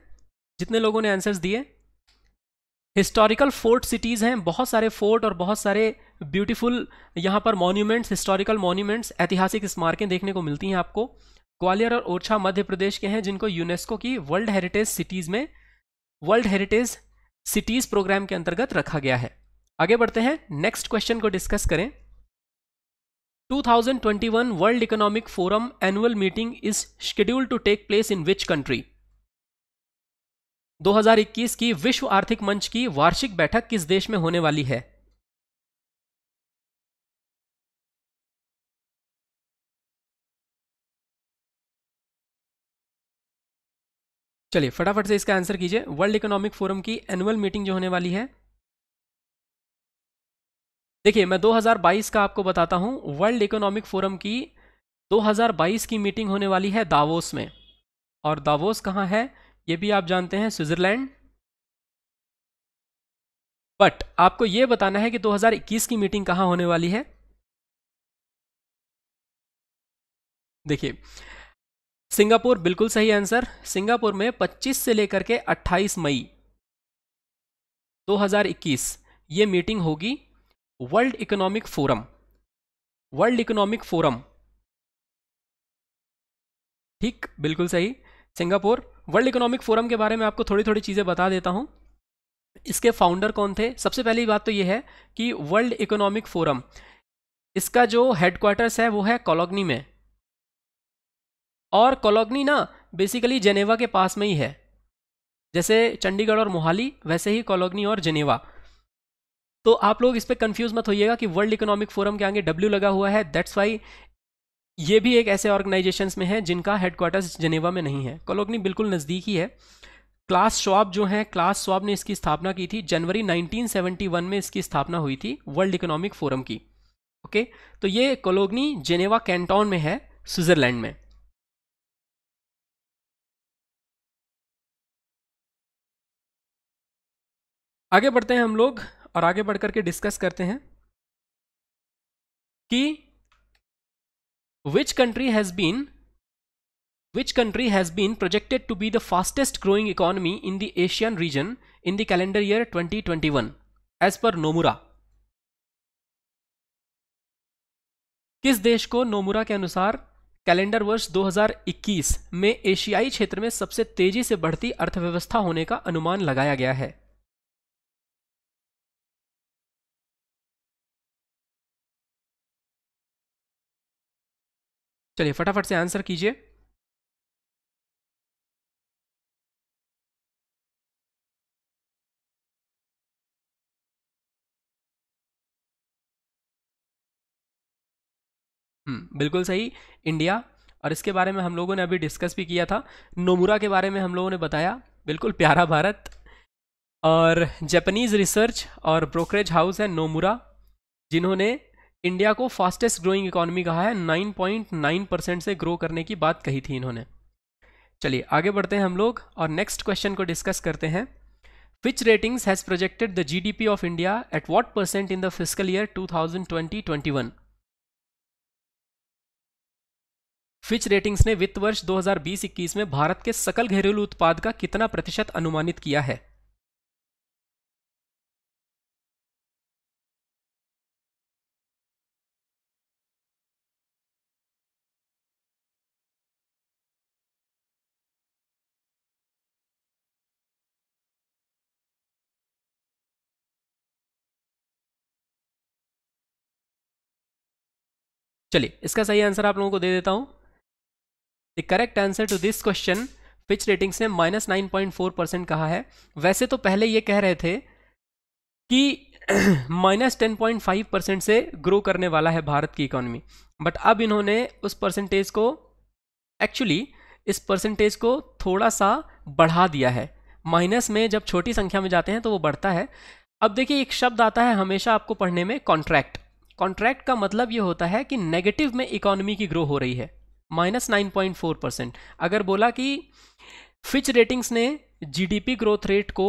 जितने लोगों ने आंसर्स दिए हिस्टोरिकल फोर्ट सिटीज़ हैं बहुत सारे फोर्ट और बहुत सारे ब्यूटीफुल यहाँ पर मॉन्यूमेंट्स हिस्टोरिकल मॉन्यूमेंट्स ऐतिहासिक स्मारकें देखने को मिलती हैं आपको ग्वालियर और ओरछा मध्य प्रदेश के हैं जिनको यूनेस्को की वर्ल्ड हेरिटेज सिटीज़ में वर्ल्ड हेरिटेज सिटीज़ प्रोग्राम के अंतर्गत रखा गया है आगे बढ़ते हैं नेक्स्ट क्वेश्चन को डिस्कस करें 2021 World Economic Forum annual meeting is scheduled to take place in which country 2021 की विश्व आर्थिक मंच की वार्षिक बैठक किस देश में होने वाली है चलिए फटाफट से इसका आंसर कीजिए वर्ल्ड इकोनॉमिक फोरम की एनुअल मीटिंग जो होने वाली है देखिए मैं 2022 का आपको बताता हूं वर्ल्ड इकोनॉमिक फोरम की 2022 की मीटिंग होने वाली है दावोस में और दावोस कहां है ये भी आप जानते हैं स्विट्ज़रलैंड बट आपको यह बताना है कि 2021 की मीटिंग कहां होने वाली है देखिए सिंगापुर बिल्कुल सही आंसर सिंगापुर में 25 से लेकर के 28 मई 2021 ये मीटिंग होगी World Economic Forum World Economic Forum ठीक बिल्कुल सही सिंगापुर वर्ल्ड इकोनॉमिक फोरम के बारे में आपको थोड़ी थोड़ी चीज़ें बता देता हूँ इसके फाउंडर कौन थे सबसे पहली बात तो ये है कि वर्ल्ड इकोनॉमिक फोरम इसका जो हेडक्वार्टर्स है वो है कॉलोगनी में और कॉलोगनी ना बेसिकली जेनेवा के पास में ही है जैसे चंडीगढ़ और मोहाली वैसे ही कॉलोगनी और जेनेवा तो आप लोग इस पर कंफ्यूज मत होइएगा कि वर्ल्ड इकोनॉमिक फोरम के आगे डब्ल्यू लगा हुआ है दैट्स वाई ये भी एक ऐसे ऑर्गेनाइजेशन में है जिनका हेडक्वार्टर्स जनेवा में नहीं है कॉलोगनी बिल्कुल नज़दीक ही है क्लास शॉप जो है क्लास शॉप ने इसकी स्थापना की थी जनवरी 1971 में इसकी स्थापना हुई थी वर्ल्ड इकोनॉमिक फोरम की ओके तो ये कॉलोगनी जेनेवा कैंटॉन में है स्विट्जरलैंड में आगे बढ़ते हैं हम लोग और आगे बढ़कर के डिस्कस करते हैं कि which country has been which country has been projected to be the fastest growing economy in the asian region in the calendar year 2021 as per nomura किस देश को नोमुरा के अनुसार कैलेंडर वर्ष 2021 में एशियाई क्षेत्र में सबसे तेजी से बढ़ती अर्थव्यवस्था होने का अनुमान लगाया गया है चलिए फटाफट से आंसर कीजिए हम्म, बिल्कुल सही इंडिया और इसके बारे में हम लोगों ने अभी डिस्कस भी किया था नोमुरा के बारे में हम लोगों ने बताया बिल्कुल प्यारा भारत और जापानीज़ रिसर्च और ब्रोकरेज हाउस है नोमुरा जिन्होंने इंडिया को फास्टेस्ट ग्रोइंग इकोनॉमी कहा है 9.9 परसेंट से ग्रो करने की बात कही थी इन्होंने चलिए आगे बढ़ते हैं हम लोग और नेक्स्ट क्वेश्चन को डिस्कस करते हैं which ratings has projected the GDP of India at what percent in the physical year 2020-21 Fitch ratings ने वित्त वर्ष 2020-21 में भारत के सकल घरेलू उत्पाद का कितना प्रतिशत अनुमानित किया है चलिए इसका सही आंसर आप लोगों को दे देता हूं the correct answer to this question Fitch ratings ने minus nine point four percent कहा है वैसे तो पहले ये कह रहे थे कि minus ten point five percent से ग्रो करने वाला है भारत की इकोनॉमी बट अब इन्होंने उस परसेंटेज को एक्चुअली इस परसेंटेज को थोड़ा सा बढ़ा दिया है माइनस में जब छोटी संख्या में जाते हैं तो वो बढ़ता है अब देखिए एक शब्द आता है हमेशा आपको पढ़ने में कॉन्ट्रैक्ट कॉन्ट्रैक्ट का मतलब ये होता है कि नेगेटिव में इकोनॉमी की ग्रो हो रही है minus nine point four percent अगर बोला कि फिच रेटिंग्स ने जीडीपी ग्रोथ रेट को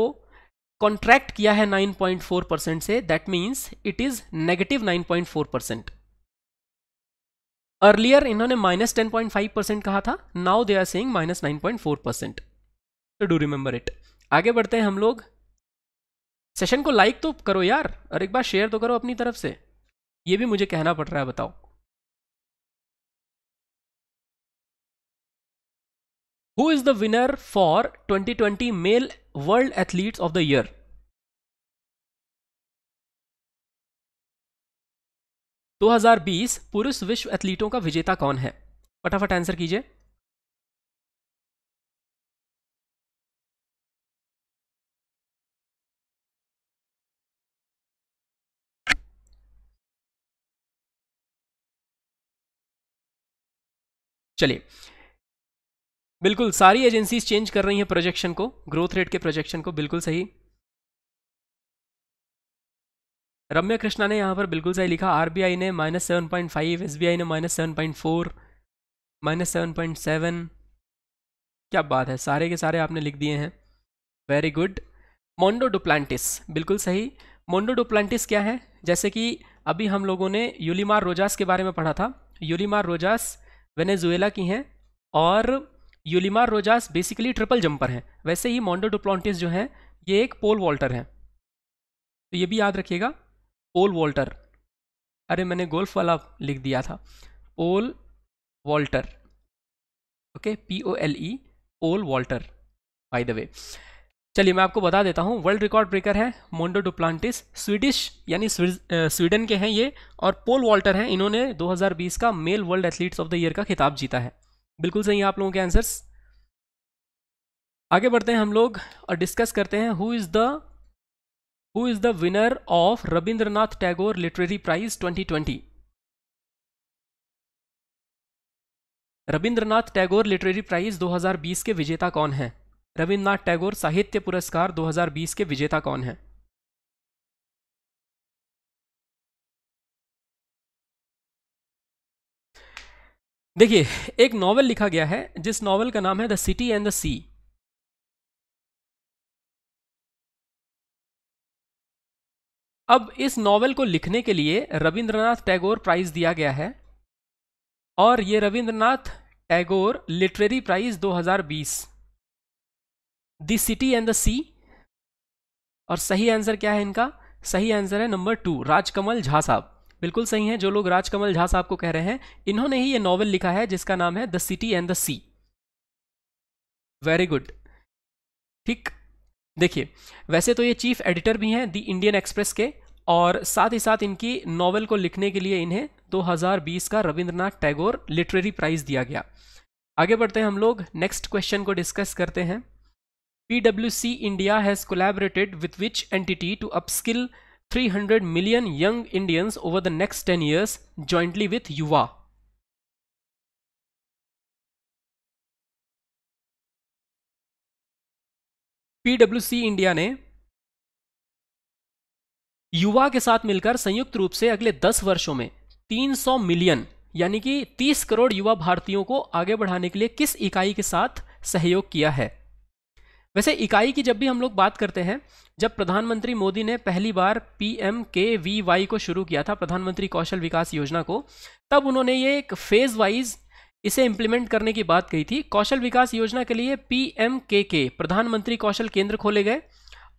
कॉन्ट्रैक्ट किया है नाइन पॉइंट फोर परसेंट से that means it is negative nine point four percent earlier इन्होंने minus ten point five percent कहा था now they are saying minus nine point four percent to do remember it आगे बढ़ते हैं हम लोग session को लाइक तो करो यार और एक बार शेयर तो करो अपनी तरफ से ये भी मुझे कहना पड़ रहा है बताओ who is the winner for 2020 male world athletes of the year दो हजार बीस पुरुष विश्व एथलीटों का विजेता कौन है फटाफट आंसर कीजिए चलिए बिल्कुल सारी एजेंसीज चेंज कर रही हैं प्रोजेक्शन को ग्रोथ रेट के प्रोजेक्शन को बिल्कुल सही रम्या कृष्णा ने यहां पर बिल्कुल सही लिखा आरबीआई ने minus seven point five S ने minus seven point four minus seven point seven क्या बात है सारे के सारे आपने लिख दिए हैं वेरी गुड मोन्डो डुप्लांटिस बिल्कुल सही मोन्डो डुप्लांटिस क्या है जैसे कि अभी हम लोगों ने यूलीमार रोजास के बारे में पढ़ा था यूलीमार रोजास वेनेजुएला की हैं और Yulimar Rojas basically triple jumper हैं वैसे ही मोंडो डुप्लॉन्टिस जो हैं ये एक पोल वॉल्टर हैं तो ये भी याद रखिएगा पोल वॉल्टर अरे मैंने गोल्फ वाला लिख दिया था pole vaulter okay P O L E pole vaulter by the way चलिए मैं आपको बता देता हूँ वर्ल्ड रिकॉर्ड ब्रेकर है मोन्डो डुप्लांटिस स्वीडिश यानी स्वीडन के हैं ये और पोल वॉल्टर हैं इन्होंने 2020 का male world athletes of the year का खिताब जीता है बिल्कुल सही है आप लोगों के आंसर्स आगे बढ़ते हैं हम लोग और डिस्कस करते हैं who is the who is the winner of Rabindranath Tagore literary prize twenty Rabindranath Tagore literary prize 2020 के विजेता कौन हैं रविन्द्रनाथ टैगोर साहित्य पुरस्कार 2020 के विजेता कौन हैं देखिए एक नॉवल लिखा गया है जिस नॉवल का नाम है the city and the sea अब इस नॉवल को लिखने के लिए रविंद्रनाथ टैगोर प्राइज दिया गया है और ये Rabindranath Tagore literary prize 2020 the city and the sea और सही आंसर क्या है इनका सही आंसर है नंबर टू राजकमल झा साहब बिल्कुल सही है जो लोग राजकमल झा साहब को कह रहे हैं इन्होंने ही ये नॉवल लिखा है जिसका नाम है the city and the sea very good ठीक देखिए वैसे तो ये चीफ एडिटर भी हैं द इंडियन एक्सप्रेस के और साथ ही साथ इनकी नॉवल को लिखने के लिए इन्हें 2020 का रविंद्रनाथ टैगोर लिटरेरी प्राइज दिया गया आगे बढ़ते हैं हम लोग नेक्स्ट क्वेश्चन को डिस्कस करते हैं PwC India has collaborated with which entity to upskill 300 million young Indians over the next 10 years jointly with Yuva? PwC India ने युवा के साथ मिलकर संयुक्त रूप से अगले 10 वर्षों में 300 मिलियन यानी कि 30 करोड़ युवा भारतीयों को आगे बढ़ाने के लिए किस इकाई के साथ सहयोग किया है वैसे इकाई की जब भी हम लोग बात करते हैं जब प्रधानमंत्री मोदी ने पहली बार P M K V Y को शुरू किया था प्रधानमंत्री कौशल विकास योजना को तब उन्होंने ये एक फेज़ वाइज इसे इम्प्लीमेंट करने की बात कही थी कौशल विकास योजना के लिए पी एम के के प्रधानमंत्री कौशल केंद्र खोले गए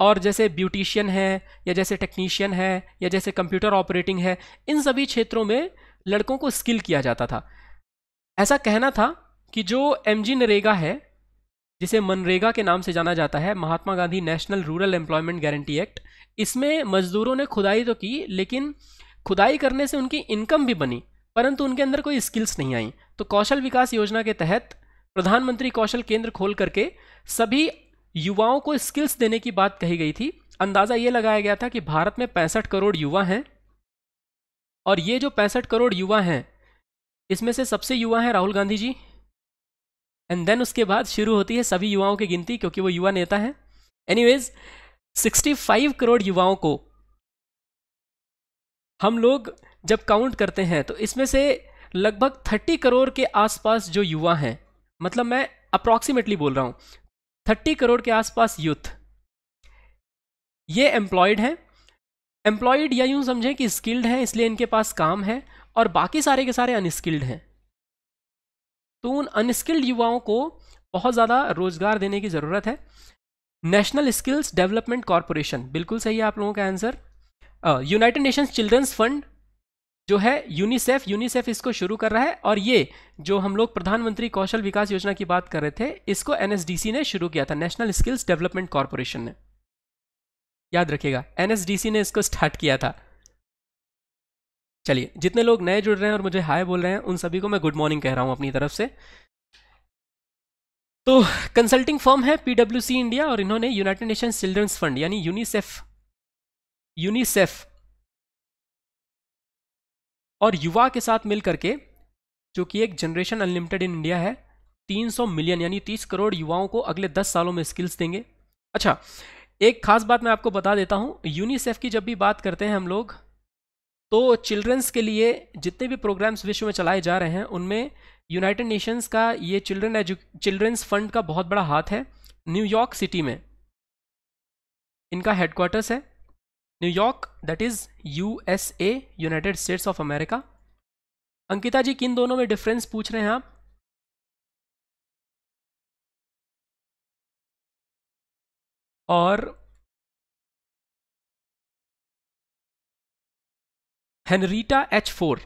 और जैसे ब्यूटिशियन है या जैसे टेक्नीशियन है या जैसे कंप्यूटर ऑपरेटिंग है इन सभी क्षेत्रों में लड़कों को स्किल किया जाता था ऐसा कहना था कि जो एम जी नरेगा है जिसे मनरेगा के नाम से जाना जाता है Mahatma Gandhi National Rural Employment Guarantee Act इसमें मजदूरों ने खुदाई तो की लेकिन खुदाई करने से उनकी इनकम भी बनी परंतु उनके अंदर कोई स्किल्स नहीं आई तो कौशल विकास योजना के तहत प्रधानमंत्री कौशल केंद्र खोल करके सभी युवाओं को स्किल्स देने की बात कही गई थी अंदाज़ा ये लगाया गया था कि भारत में पैंसठ करोड़ युवा हैं और ये जो पैंसठ करोड़ युवा हैं इसमें से सबसे युवा हैं राहुल गांधी जी एंड देन उसके बाद शुरू होती है सभी युवाओं की गिनती क्योंकि वो युवा नेता है एनीवेज 65 करोड़ युवाओं को हम लोग जब काउंट करते हैं तो इसमें से लगभग 30 करोड़ के आसपास जो युवा हैं मतलब मैं अप्रॉक्सीमेटली बोल रहा हूँ 30 करोड़ के आसपास यूथ ये एम्प्लॉयड हैं एम्प्लॉयड या यूं समझें कि स्किल्ड हैं इसलिए इनके पास काम है और बाकी सारे के सारे अनस्किल्ड हैं तो उन अनस्किल्ड युवाओं को बहुत ज़्यादा रोजगार देने की ज़रूरत है नेशनल स्किल्स डेवलपमेंट कॉरपोरेशन बिल्कुल सही है आप लोगों का answer United Nations Children's Fund जो है यूनिसेफ यूनिसेफ इसको शुरू कर रहा है और ये जो हम लोग प्रधानमंत्री कौशल विकास योजना की बात कर रहे थे इसको एनएसडीसी ने शुरू किया था नेशनल स्किल्स डेवलपमेंट कॉरपोरेशन ने याद रखिएगा एनएसडीसी ने इसको स्टार्ट किया था चलिए जितने लोग नए जुड़ रहे हैं और मुझे हाय बोल रहे हैं उन सभी को मैं गुड मॉर्निंग कह रहा हूं अपनी तरफ से तो कंसल्टिंग फर्म है पीडब्ल्यू इंडिया और इन्होंने यूनाइटेड नेशन चिल्ड्रंस फंड यानी यूनिसेफ यूनिसेफ और युवा के साथ मिल करके जो कि एक जनरेशन अनलिमिटेड इन इंडिया है 300 मिलियन यानी 30 करोड़ युवाओं को अगले 10 सालों में स्किल्स देंगे अच्छा एक खास बात मैं आपको बता देता हूं यूनिसेफ की जब भी बात करते हैं हम लोग तो चिल्ड्रंस के लिए जितने भी प्रोग्राम्स विश्व में चलाए जा रहे हैं उनमें यूनाइटेड नेशंस का ये चिल्ड्रन एजु चिल्ड्रंस फंड का बहुत बड़ा हाथ है न्यूयॉर्क सिटी में इनका हेडक्वार्टर्स है New York that is U S A United States of America Ankita ji किन दोनों में डिफरेंस पूछ रहे हैं आप और Henrietta H four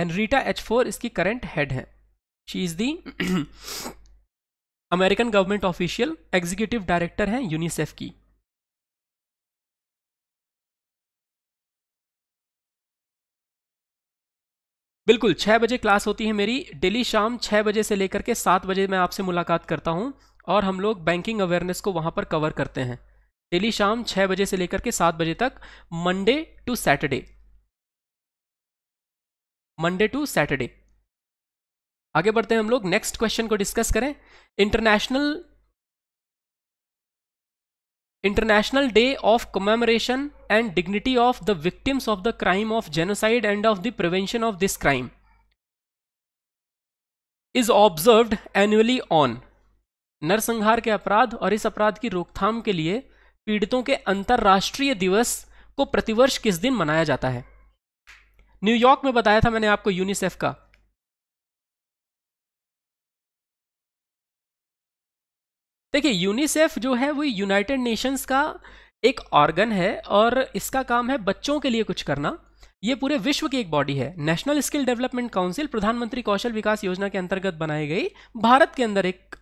Henrietta H four इसकी करंट हेड है she is the American government official executive director हैं यूनिसेफ की बिल्कुल छह बजे क्लास होती है मेरी डेली शाम छह बजे से लेकर के सात बजे मैं आपसे मुलाकात करता हूं और हम लोग बैंकिंग अवेयरनेस को वहाँ पर कवर करते हैं डेली शाम छः बजे से लेकर के सात बजे तक Monday to Saturday Monday to Saturday आगे बढ़ते हैं हम लोग नेक्स्ट क्वेश्चन को डिस्कस करें international international day of commemoration and dignity of the victims of the crime of genocide and of the prevention of this crime is observed annually on नरसंहार के अपराध और इस अपराध की रोकथाम के लिए पीड़ितों के अंतर्राष्ट्रीय दिवस को प्रतिवर्ष किस दिन मनाया जाता है न्यूयॉर्क में बताया था मैंने आपको यूनिसेफ का देखिए यूनिसेफ जो है वो यूनाइटेड नेशंस का एक ऑर्गन है और इसका काम है बच्चों के लिए कुछ करना ये पूरे विश्व की एक बॉडी है नेशनल स्किल डेवलपमेंट काउंसिल प्रधानमंत्री कौशल विकास योजना के अंतर्गत बनाई गई भारत के अंदर एक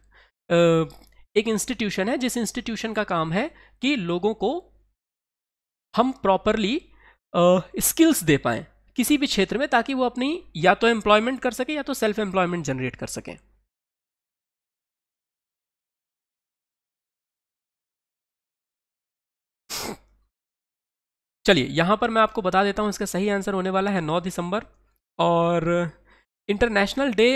एक इंस्टीट्यूशन है जिस इंस्टीट्यूशन का काम है कि लोगों को हम प्रॉपरली स्किल्स दे पाएँ किसी भी क्षेत्र में ताकि वो अपनी या तो एम्प्लॉयमेंट कर सके या तो सेल्फ एम्प्लॉयमेंट जनरेट कर सकें चलिए यहां पर मैं आपको बता देता हूं इसका सही आंसर होने वाला है नौ दिसंबर और international day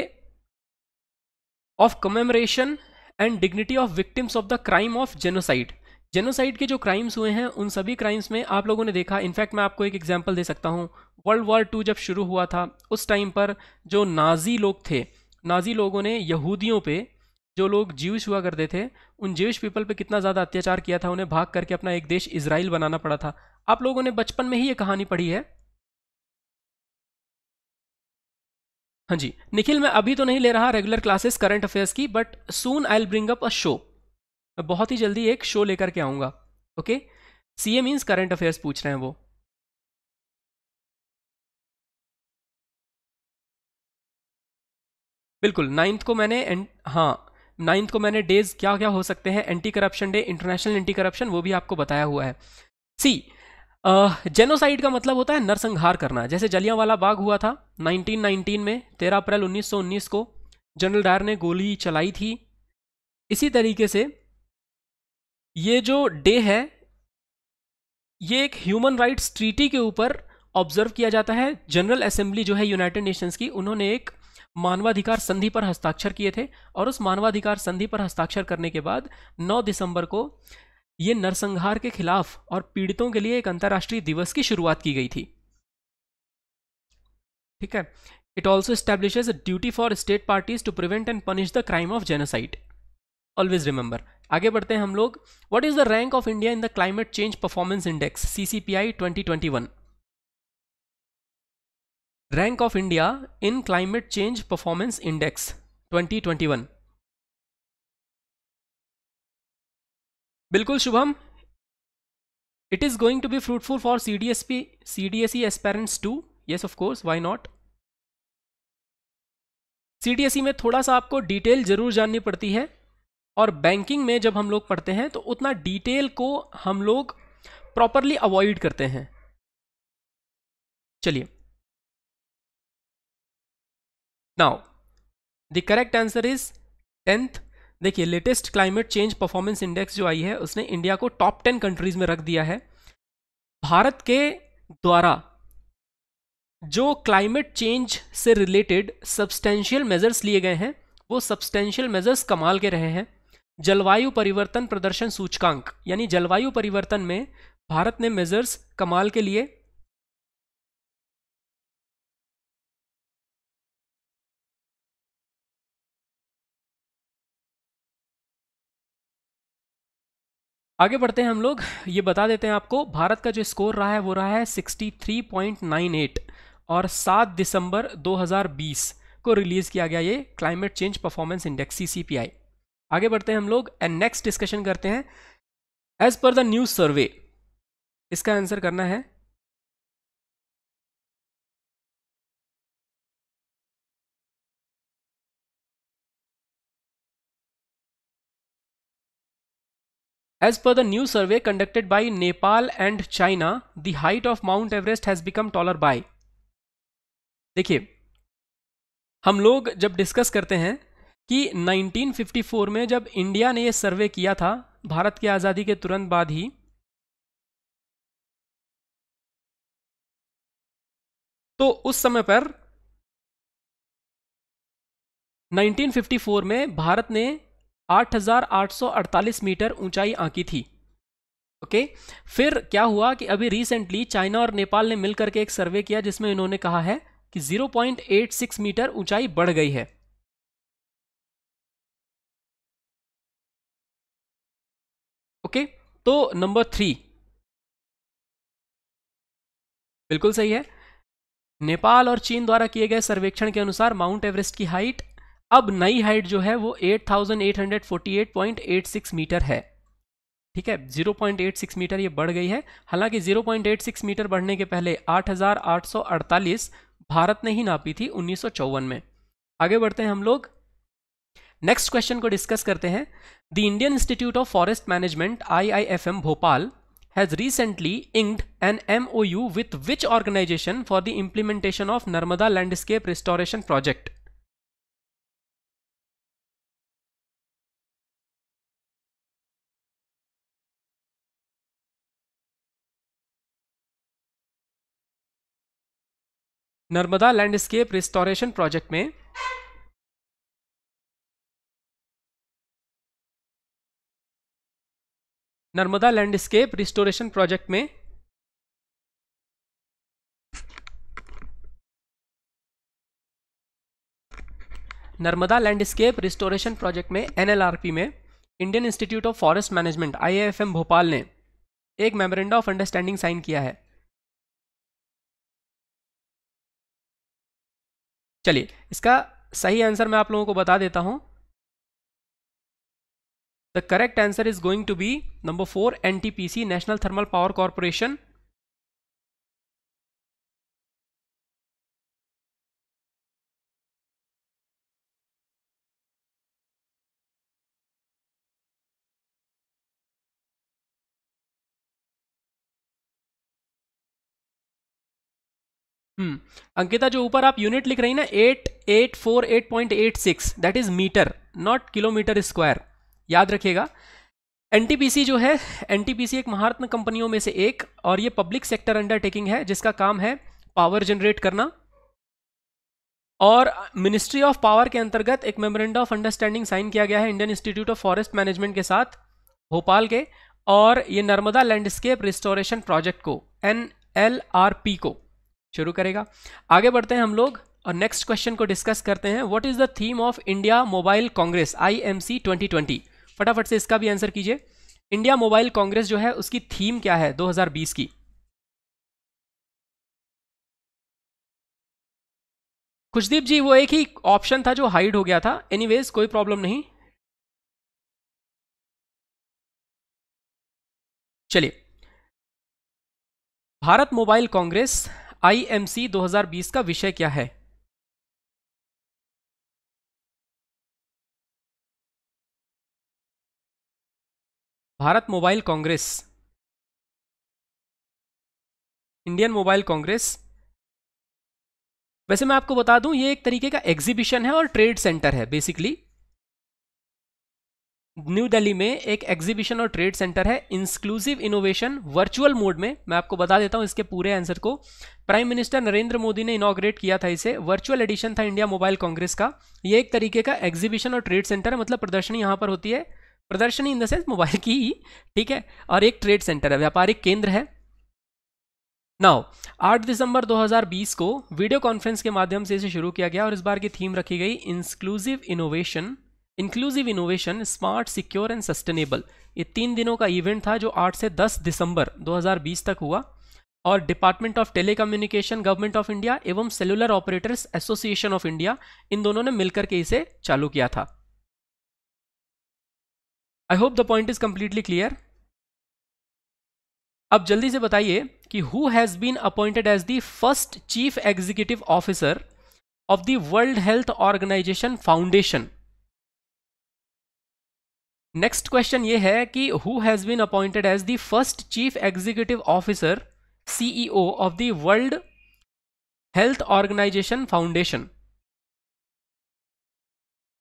of commemoration and dignity of victims of the crime of genocide genocide के जो क्राइम्स हुए हैं उन सभी क्राइम्स में आप लोगों ने देखा इनफैक्ट मैं आपको एक एग्जाम्पल दे सकता हूँ वर्ल्ड वॉर टू जब शुरू हुआ था उस टाइम पर जो नाजी लोग थे नाजी लोगों ने यहूदियों पे जो लोग जीविश हुआ करते थे उन जीविश पीपल पे कितना ज़्यादा अत्याचार किया था उन्हें भाग करके अपना एक देश इसराइल बनाना पड़ा था आप लोगों ने बचपन में ही ये कहानी पढ़ी है हाँ जी निखिल मैं अभी तो नहीं ले रहा रेगुलर क्लासेस करंट अफेयर्स की but soon I will bring up a show मैं बहुत ही जल्दी एक शो लेकर के आऊँगा okay C A means current affairs पूछ रहे हैं वो बिल्कुल नाइन्थ को मैंने हाँ नाइन्थ को मैंने डेज क्या क्या हो सकते हैं anti corruption day international anti corruption वो भी आपको बताया हुआ है सी जेनोसाइड का मतलब होता है नरसंहार करना जैसे जलियांवाला बाग हुआ था 1919 में 13 अप्रैल 1919 को जनरल डायर ने गोली चलाई थी इसी तरीके से ये जो डे है ये एक ह्यूमन राइट्स ट्रीटी के ऊपर ऑब्जर्व किया जाता है जनरल असेंबली जो है यूनाइटेड नेशंस की उन्होंने एक मानवाधिकार संधि पर हस्ताक्षर किए थे और उस मानवाधिकार संधि पर हस्ताक्षर करने के बाद 9 दिसंबर को ये नरसंहार के खिलाफ और पीड़ितों के लिए एक अंतर्राष्ट्रीय दिवस की शुरुआत की गई थी ठीक है it also establishes a duty for state parties to prevent and punish the crime of genocide always remember आगे बढ़ते हैं हम लोग what is the rank of India in the climate change performance index CCPI one rank of India in climate change performance index twenty twenty one बिल्कुल Shubham it is going to be fruitful for it is going to be fruitful for cdsp cdse aspirants too why not C D S E में थोड़ा सा आपको detail जरूर जाननी पड़ती है और बैंकिंग में जब हम लोग पढ़ते हैं तो उतना डिटेल को हम लोग प्रॉपरली अवॉइड करते हैं चलिए now the correct answer is tenth देखिए latest climate change performance index जो आई है उसने इंडिया को टॉप टेन कंट्रीज में रख दिया है भारत के द्वारा जो क्लाइमेट चेंज से रिलेटेड सब्सटेंशियल मेजर्स लिए गए हैं वो सब्सटेंशियल मेजर्स कमाल के रहे हैं जलवायु परिवर्तन प्रदर्शन सूचकांक यानी जलवायु परिवर्तन में भारत ने मेजर्स कमाल के लिए आगे बढ़ते हैं हम लोग ये बता देते हैं आपको भारत का जो स्कोर रहा है वो रहा है 63.98 और 7 दिसंबर 2020 को रिलीज़ किया गया ये climate change performance index C आगे बढ़ते हैं हम लोग एंड नेक्स्ट डिस्कशन करते हैं एज पर द न्यूज सर्वे इसका आंसर करना है As per the new survey conducted by Nepal and China, the height of Mount Everest has become taller by देखिए हम लोग जब डिस्कस करते हैं कि 1954 में जब इंडिया ने ये सर्वे किया था भारत की आज़ादी के तुरंत बाद ही तो उस समय पर 1954 में भारत ने 8,848 मीटर ऊंचाई आंकी थी ओके फिर क्या हुआ कि अभी रिसेंटली चाइना और नेपाल ने मिलकर के एक सर्वे किया जिसमें इन्होंने कहा है कि 0.86 मीटर ऊंचाई बढ़ गई है ओके तो नंबर थ्री बिल्कुल सही है नेपाल और चीन द्वारा किए गए सर्वेक्षण के अनुसार माउंट एवरेस्ट की हाइट अब नई हाइट जो है वो 8,848.86 मीटर है ठीक है 0.86 मीटर ये बढ़ गई है हालांकि 0.86 मीटर बढ़ने के पहले 8,848 भारत ने ही नापी थी उन्नीस में आगे बढ़ते हैं हम लोग नेक्स्ट क्वेश्चन को डिस्कस करते हैं the Indian Institute of Forest Management I Bhopal has recently inked an MoU with which organization for the implementation of Narmada landscape restoration project Narmada landscape restoration project में नर्मदा लैंडस्केप रिस्टोरेशन प्रोजेक्ट में Narmada landscape restoration project में NLRP में Indian Institute of Forest Management IIFM Bhopal ने एक memoranda of understanding sign किया है चलिए इसका सही आंसर मैं आप लोगों को बता देता हूं the correct answer is going to be number four NTPC National Thermal Power Corporation hmm Ankita जो ऊपर आप यूनिट लिख रही ना eight eight four eight point eight six that is metre not kilometre square याद रखिएगा एनटीपीसी जो है एनटीपीसी एक महारत्न कंपनियों में से एक और ये पब्लिक सेक्टर अंडरटेकिंग है जिसका काम है पावर जनरेट करना और मिनिस्ट्री ऑफ पावर के अंतर्गत एक मेमोरेंडम ऑफ अंडरस्टैंडिंग साइन किया गया है Indian Institute of Forest Management के साथ भोपाल के और ये नर्मदा लैंडस्केप रिस्टोरेशन प्रोजेक्ट को एन एल आर पी को शुरू करेगा आगे बढ़ते हैं हम लोग और नेक्स्ट क्वेश्चन को डिस्कस करते हैं what is the theme of India Mobile Congress IMC 2020 फटाफट से इसका भी आंसर कीजिए इंडिया मोबाइल कांग्रेस जो है उसकी थीम क्या है 2020 की खुशदीप जी वो एक ही ऑप्शन था जो हाइड हो गया था एनीवेज कोई प्रॉब्लम नहीं चलिए भारत मोबाइल कांग्रेस आईएमसी 2020 का विषय क्या है Bharat Mobile Congress Indian Mobile Congress वैसे मैं आपको बता दूं ये एक तरीके का एग्जीबिशन है और ट्रेड सेंटर है बेसिकली न्यू दिल्ली में एक एग्जीबिशन और ट्रेड सेंटर है इंक्लूसिव इनोवेशन वर्चुअल मोड में मैं आपको बता देता हूँ इसके पूरे आंसर को प्राइम मिनिस्टर नरेंद्र मोदी ने इनाग्रेट किया था इसे वर्चुअल एडिशन था इंडिया मोबाइल कांग्रेस का ये एक तरीके का एग्जीबिशन और ट्रेड सेंटर है मतलब प्रदर्शनी यहाँ पर होती है प्रदर्शनी इन द सेंस मोबाइल की ही ठीक है और एक ट्रेड सेंटर है व्यापारिक केंद्र है नाउ 8 दिसंबर 2020 को वीडियो कॉन्फ्रेंस के माध्यम से इसे शुरू किया गया और इस बार की थीम रखी गई inclusive innovation inclusive innovation smart secure and sustainable ये तीन दिनों का इवेंट था जो 8 से 10 दिसंबर 2020 तक हुआ और Department of Telecommunication Government of India एवं Cellular Operators Association of India इन दोनों ने मिलकर के इसे चालू किया था I hope the point is completely clear अब जल्दी से बताइए कि who has been appointed as the first chief executive officer of the World Health Organization Foundation next question ये है कि who has been appointed as the first chief executive officer CEO of the World Health Organization Foundation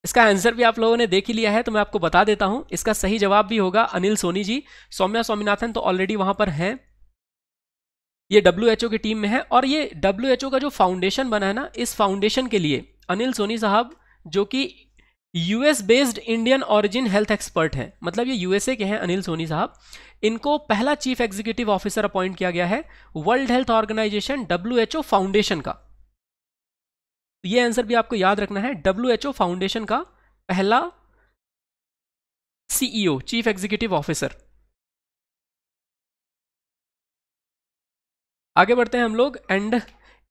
इसका answer भी आप लोगों ने देख ही लिया है तो मैं आपको बता देता हूं इसका सही जवाब भी होगा अनिल सोनी जी सौम्या स्वामीनाथन तो ऑलरेडी वहां पर हैं ये डब्ल्यू की टीम में है और ये डब्ल्यू का जो फाउंडेशन बना है ना इस फाउंडेशन के लिए अनिल सोनी साहब जो कि US based Indian origin health expert हैं मतलब ये यूएसए के हैं अनिल सोनी साहब इनको पहला चीफ एग्जीक्यूटिव ऑफिसर अपॉइंट किया गया है World Health Organization W Foundation का ये आंसर भी आपको याद रखना है डब्ल्यू फाउंडेशन का पहला सीईओ चीफ एग्जीक्यूटिव ऑफिसर आगे बढ़ते हैं हम लोग एंड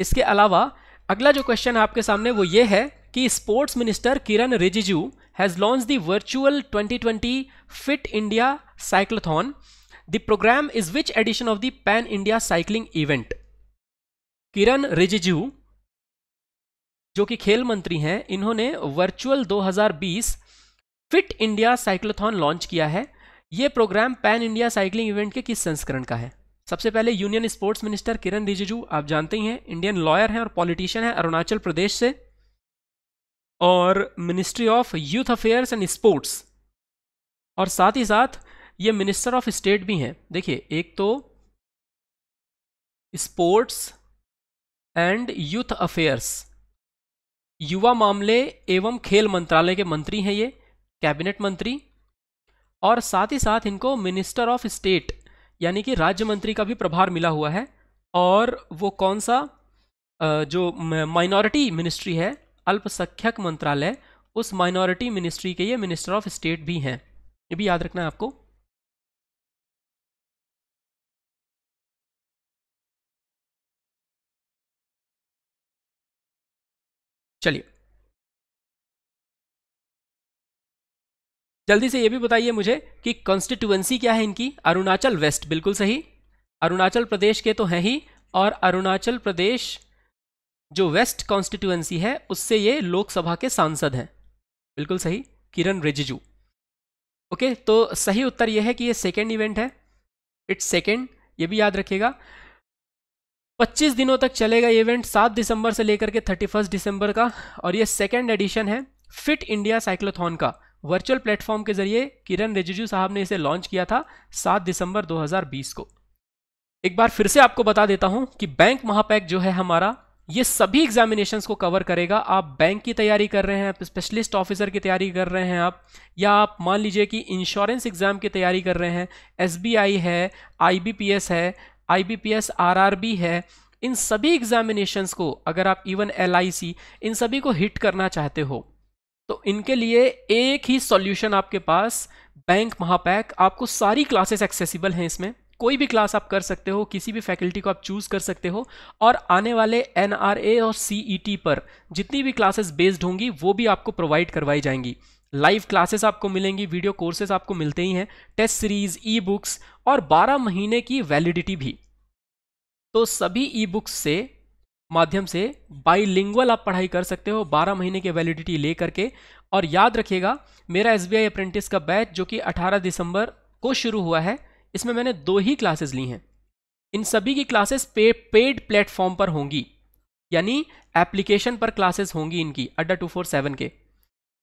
इसके अलावा अगला जो क्वेश्चन है आपके सामने वो ये है कि sports minister Kiran Rijiju has launch the virtual 2020 Fit India Cyclothon the programme is which edition of the pan India cycling event Kiran Rijiju जो कि खेल मंत्री हैं इन्होंने virtual 2020 Fit India Cyclothon launch किया है यह programme pan India cycling event के किस संस्करण का है सबसे पहले union sports minister Kiran Rijiju आप जानते ही हैं इंडियन लॉयर हैं और पॉलिटिशियन हैं अरुणाचल प्रदेश से और Ministry of Youth Affairs and Sports और साथ ही साथ ये मिनिस्टर ऑफ स्टेट भी हैं देखिए एक तो स्पोर्ट्स एंड यूथ अफेयर्स युवा मामले एवं खेल मंत्रालय के मंत्री हैं ये कैबिनेट मंत्री और साथ ही साथ इनको मिनिस्टर ऑफ स्टेट यानी कि राज्य मंत्री का भी प्रभार मिला हुआ है और वो कौन सा जो माइनॉरिटी मिनिस्ट्री है अल्पसंख्यक मंत्रालय उस माइनॉरिटी मिनिस्ट्री के ये मिनिस्टर ऑफ स्टेट भी हैं ये भी याद रखना है आपको चलिए जल्दी से ये भी बताइए मुझे कि कॉन्स्टिट्यूएंसी क्या है इनकी अरुणाचल वेस्ट बिल्कुल सही अरुणाचल प्रदेश के तो हैं ही और अरुणाचल प्रदेश जो वेस्ट कॉन्स्टिट्यूएंसी है उससे ये लोकसभा के सांसद हैं बिल्कुल सही किरण रिजिजू ओके तो सही उत्तर यह है कि ये सेकेंड इवेंट है इट्स सेकेंड ये भी याद रखिएगा 25 दिनों तक चलेगा ये इवेंट 7 दिसंबर से लेकर के 31 दिसंबर का और ये सेकेंड एडिशन है फिट इंडिया साइक्लोथॉन का वर्चुअल प्लेटफॉर्म के जरिए किरण रिजिजू साहब ने इसे लॉन्च किया था 7 दिसंबर 2020 को एक बार फिर से आपको बता देता हूं कि बैंक महापैक जो है हमारा ये सभी एग्जामिनेशंस को कवर करेगा आप बैंक की तैयारी कर रहे हैं आप स्पेशलिस्ट ऑफिसर की तैयारी कर रहे हैं आप या आप मान लीजिए कि इंश्योरेंस एग्ज़ाम की तैयारी कर रहे हैं आई है एस है आर बी है इन सभी एग्जामिनेशंस को अगर आप इवन सी इन सभी को हिट करना चाहते हो तो इनके लिए एक ही सॉल्यूशन आपके पास बैंक महापैक आपको सारी क्लासेस एक्सेसिबल हैं इसमें कोई भी क्लास आप कर सकते हो किसी भी फैकल्टी को आप चूज़ कर सकते हो और आने वाले एन और सी e पर जितनी भी क्लासेस बेस्ड होंगी वो भी आपको प्रोवाइड करवाई जाएंगी लाइव क्लासेस आपको मिलेंगी वीडियो कोर्सेज आपको मिलते ही हैं टेस्ट सीरीज ई बुक्स और 12 महीने की वैलिडिटी भी तो सभी ई बुक्स से माध्यम से बाईलिंगुअल आप पढ़ाई कर सकते हो 12 महीने की वैलिडिटी ले करके और याद रखिएगा मेरा एस बी अप्रेंटिस का बैच जो कि 18 दिसंबर को शुरू हुआ है इसमें मैंने दो ही क्लासेस ली हैं इन सभी की क्लासेस पे पेड प्लेटफॉर्म पर होंगी यानी एप्लीकेशन पर क्लासेस होंगी इनकी अड्डा टू फोर सेवन के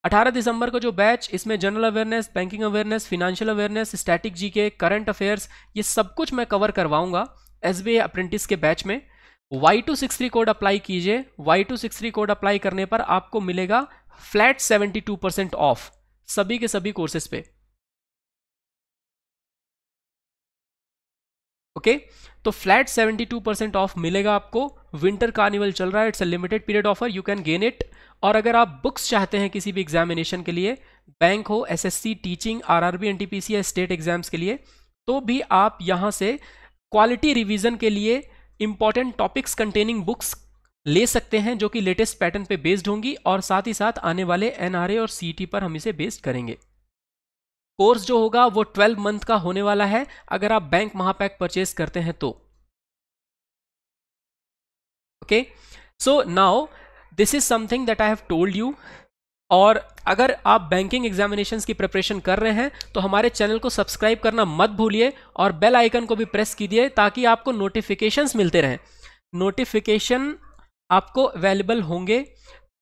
18 दिसंबर को जो बैच इसमें general awareness banking awareness financial awareness static G K current affairs ये सब कुछ मैं कवर करवाऊंगा एस बी अप्रेंटिस के बैच में Y two six three code apply कीजिए Y two six three code apply करने पर आपको मिलेगा flat seventy two percent off सभी के सभी कोर्सेज पे ओके तो फ्लैट 72 परसेंट ऑफ मिलेगा आपको विंटर कार्निवल चल रहा है it's a limited period offer you can gain it और अगर आप बुक्स चाहते हैं किसी भी एग्जामिनेशन के लिए बैंक हो एसएससी टीचिंग आरआरबी एनटीपीसी या स्टेट एग्जाम्स के लिए तो भी आप यहाँ से क्वालिटी रिविजन के लिए इंपॉर्टेंट टॉपिक्स कंटेनिंग बुक्स ले सकते हैं जो कि लेटेस्ट पैटर्न पे बेस्ड होंगी और साथ ही साथ आने वाले एनआरए और सीटी पर हम इसे बेस्ड करेंगे कोर्स जो होगा वो ट्वेल्व मंथ का होने वाला है अगर आप बैंक महापैक परचेस करते हैं तो okay so now this is something that I have told you और अगर आप बैंकिंग एग्जामिनेशंस की प्रिपरेशन कर रहे हैं तो हमारे चैनल को सब्सक्राइब करना मत भूलिए और बेल आइकन को भी प्रेस कीजिए ताकि आपको नोटिफिकेशंस मिलते रहें नोटिफिकेशन आपको अवेलेबल होंगे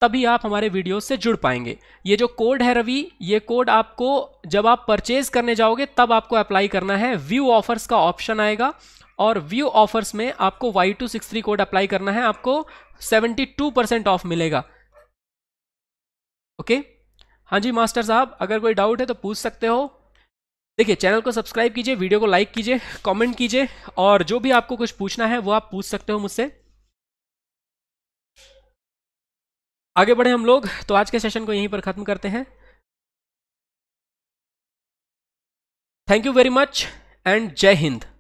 तभी आप हमारे वीडियो से जुड़ पाएंगे ये जो कोड है रवि ये कोड आपको जब आप परचेज करने जाओगे तब आपको अप्लाई करना है व्यू ऑफर्स का ऑप्शन आएगा और व्यू ऑफर्स में आपको Y two six three code apply करना है आपको सेवेंटी टू परसेंट ऑफ मिलेगा ओके हाँ जी मास्टर साहब अगर कोई डाउट है तो पूछ सकते हो देखिए चैनल को सब्सक्राइब कीजिए वीडियो को लाइक कीजिए कमेंट कीजिए और जो भी आपको कुछ पूछना है वो आप पूछ सकते हो मुझसे आगे बढ़े हम लोग तो आज के सेशन को यहीं पर ख़त्म करते हैं thank you very much and जय हिंद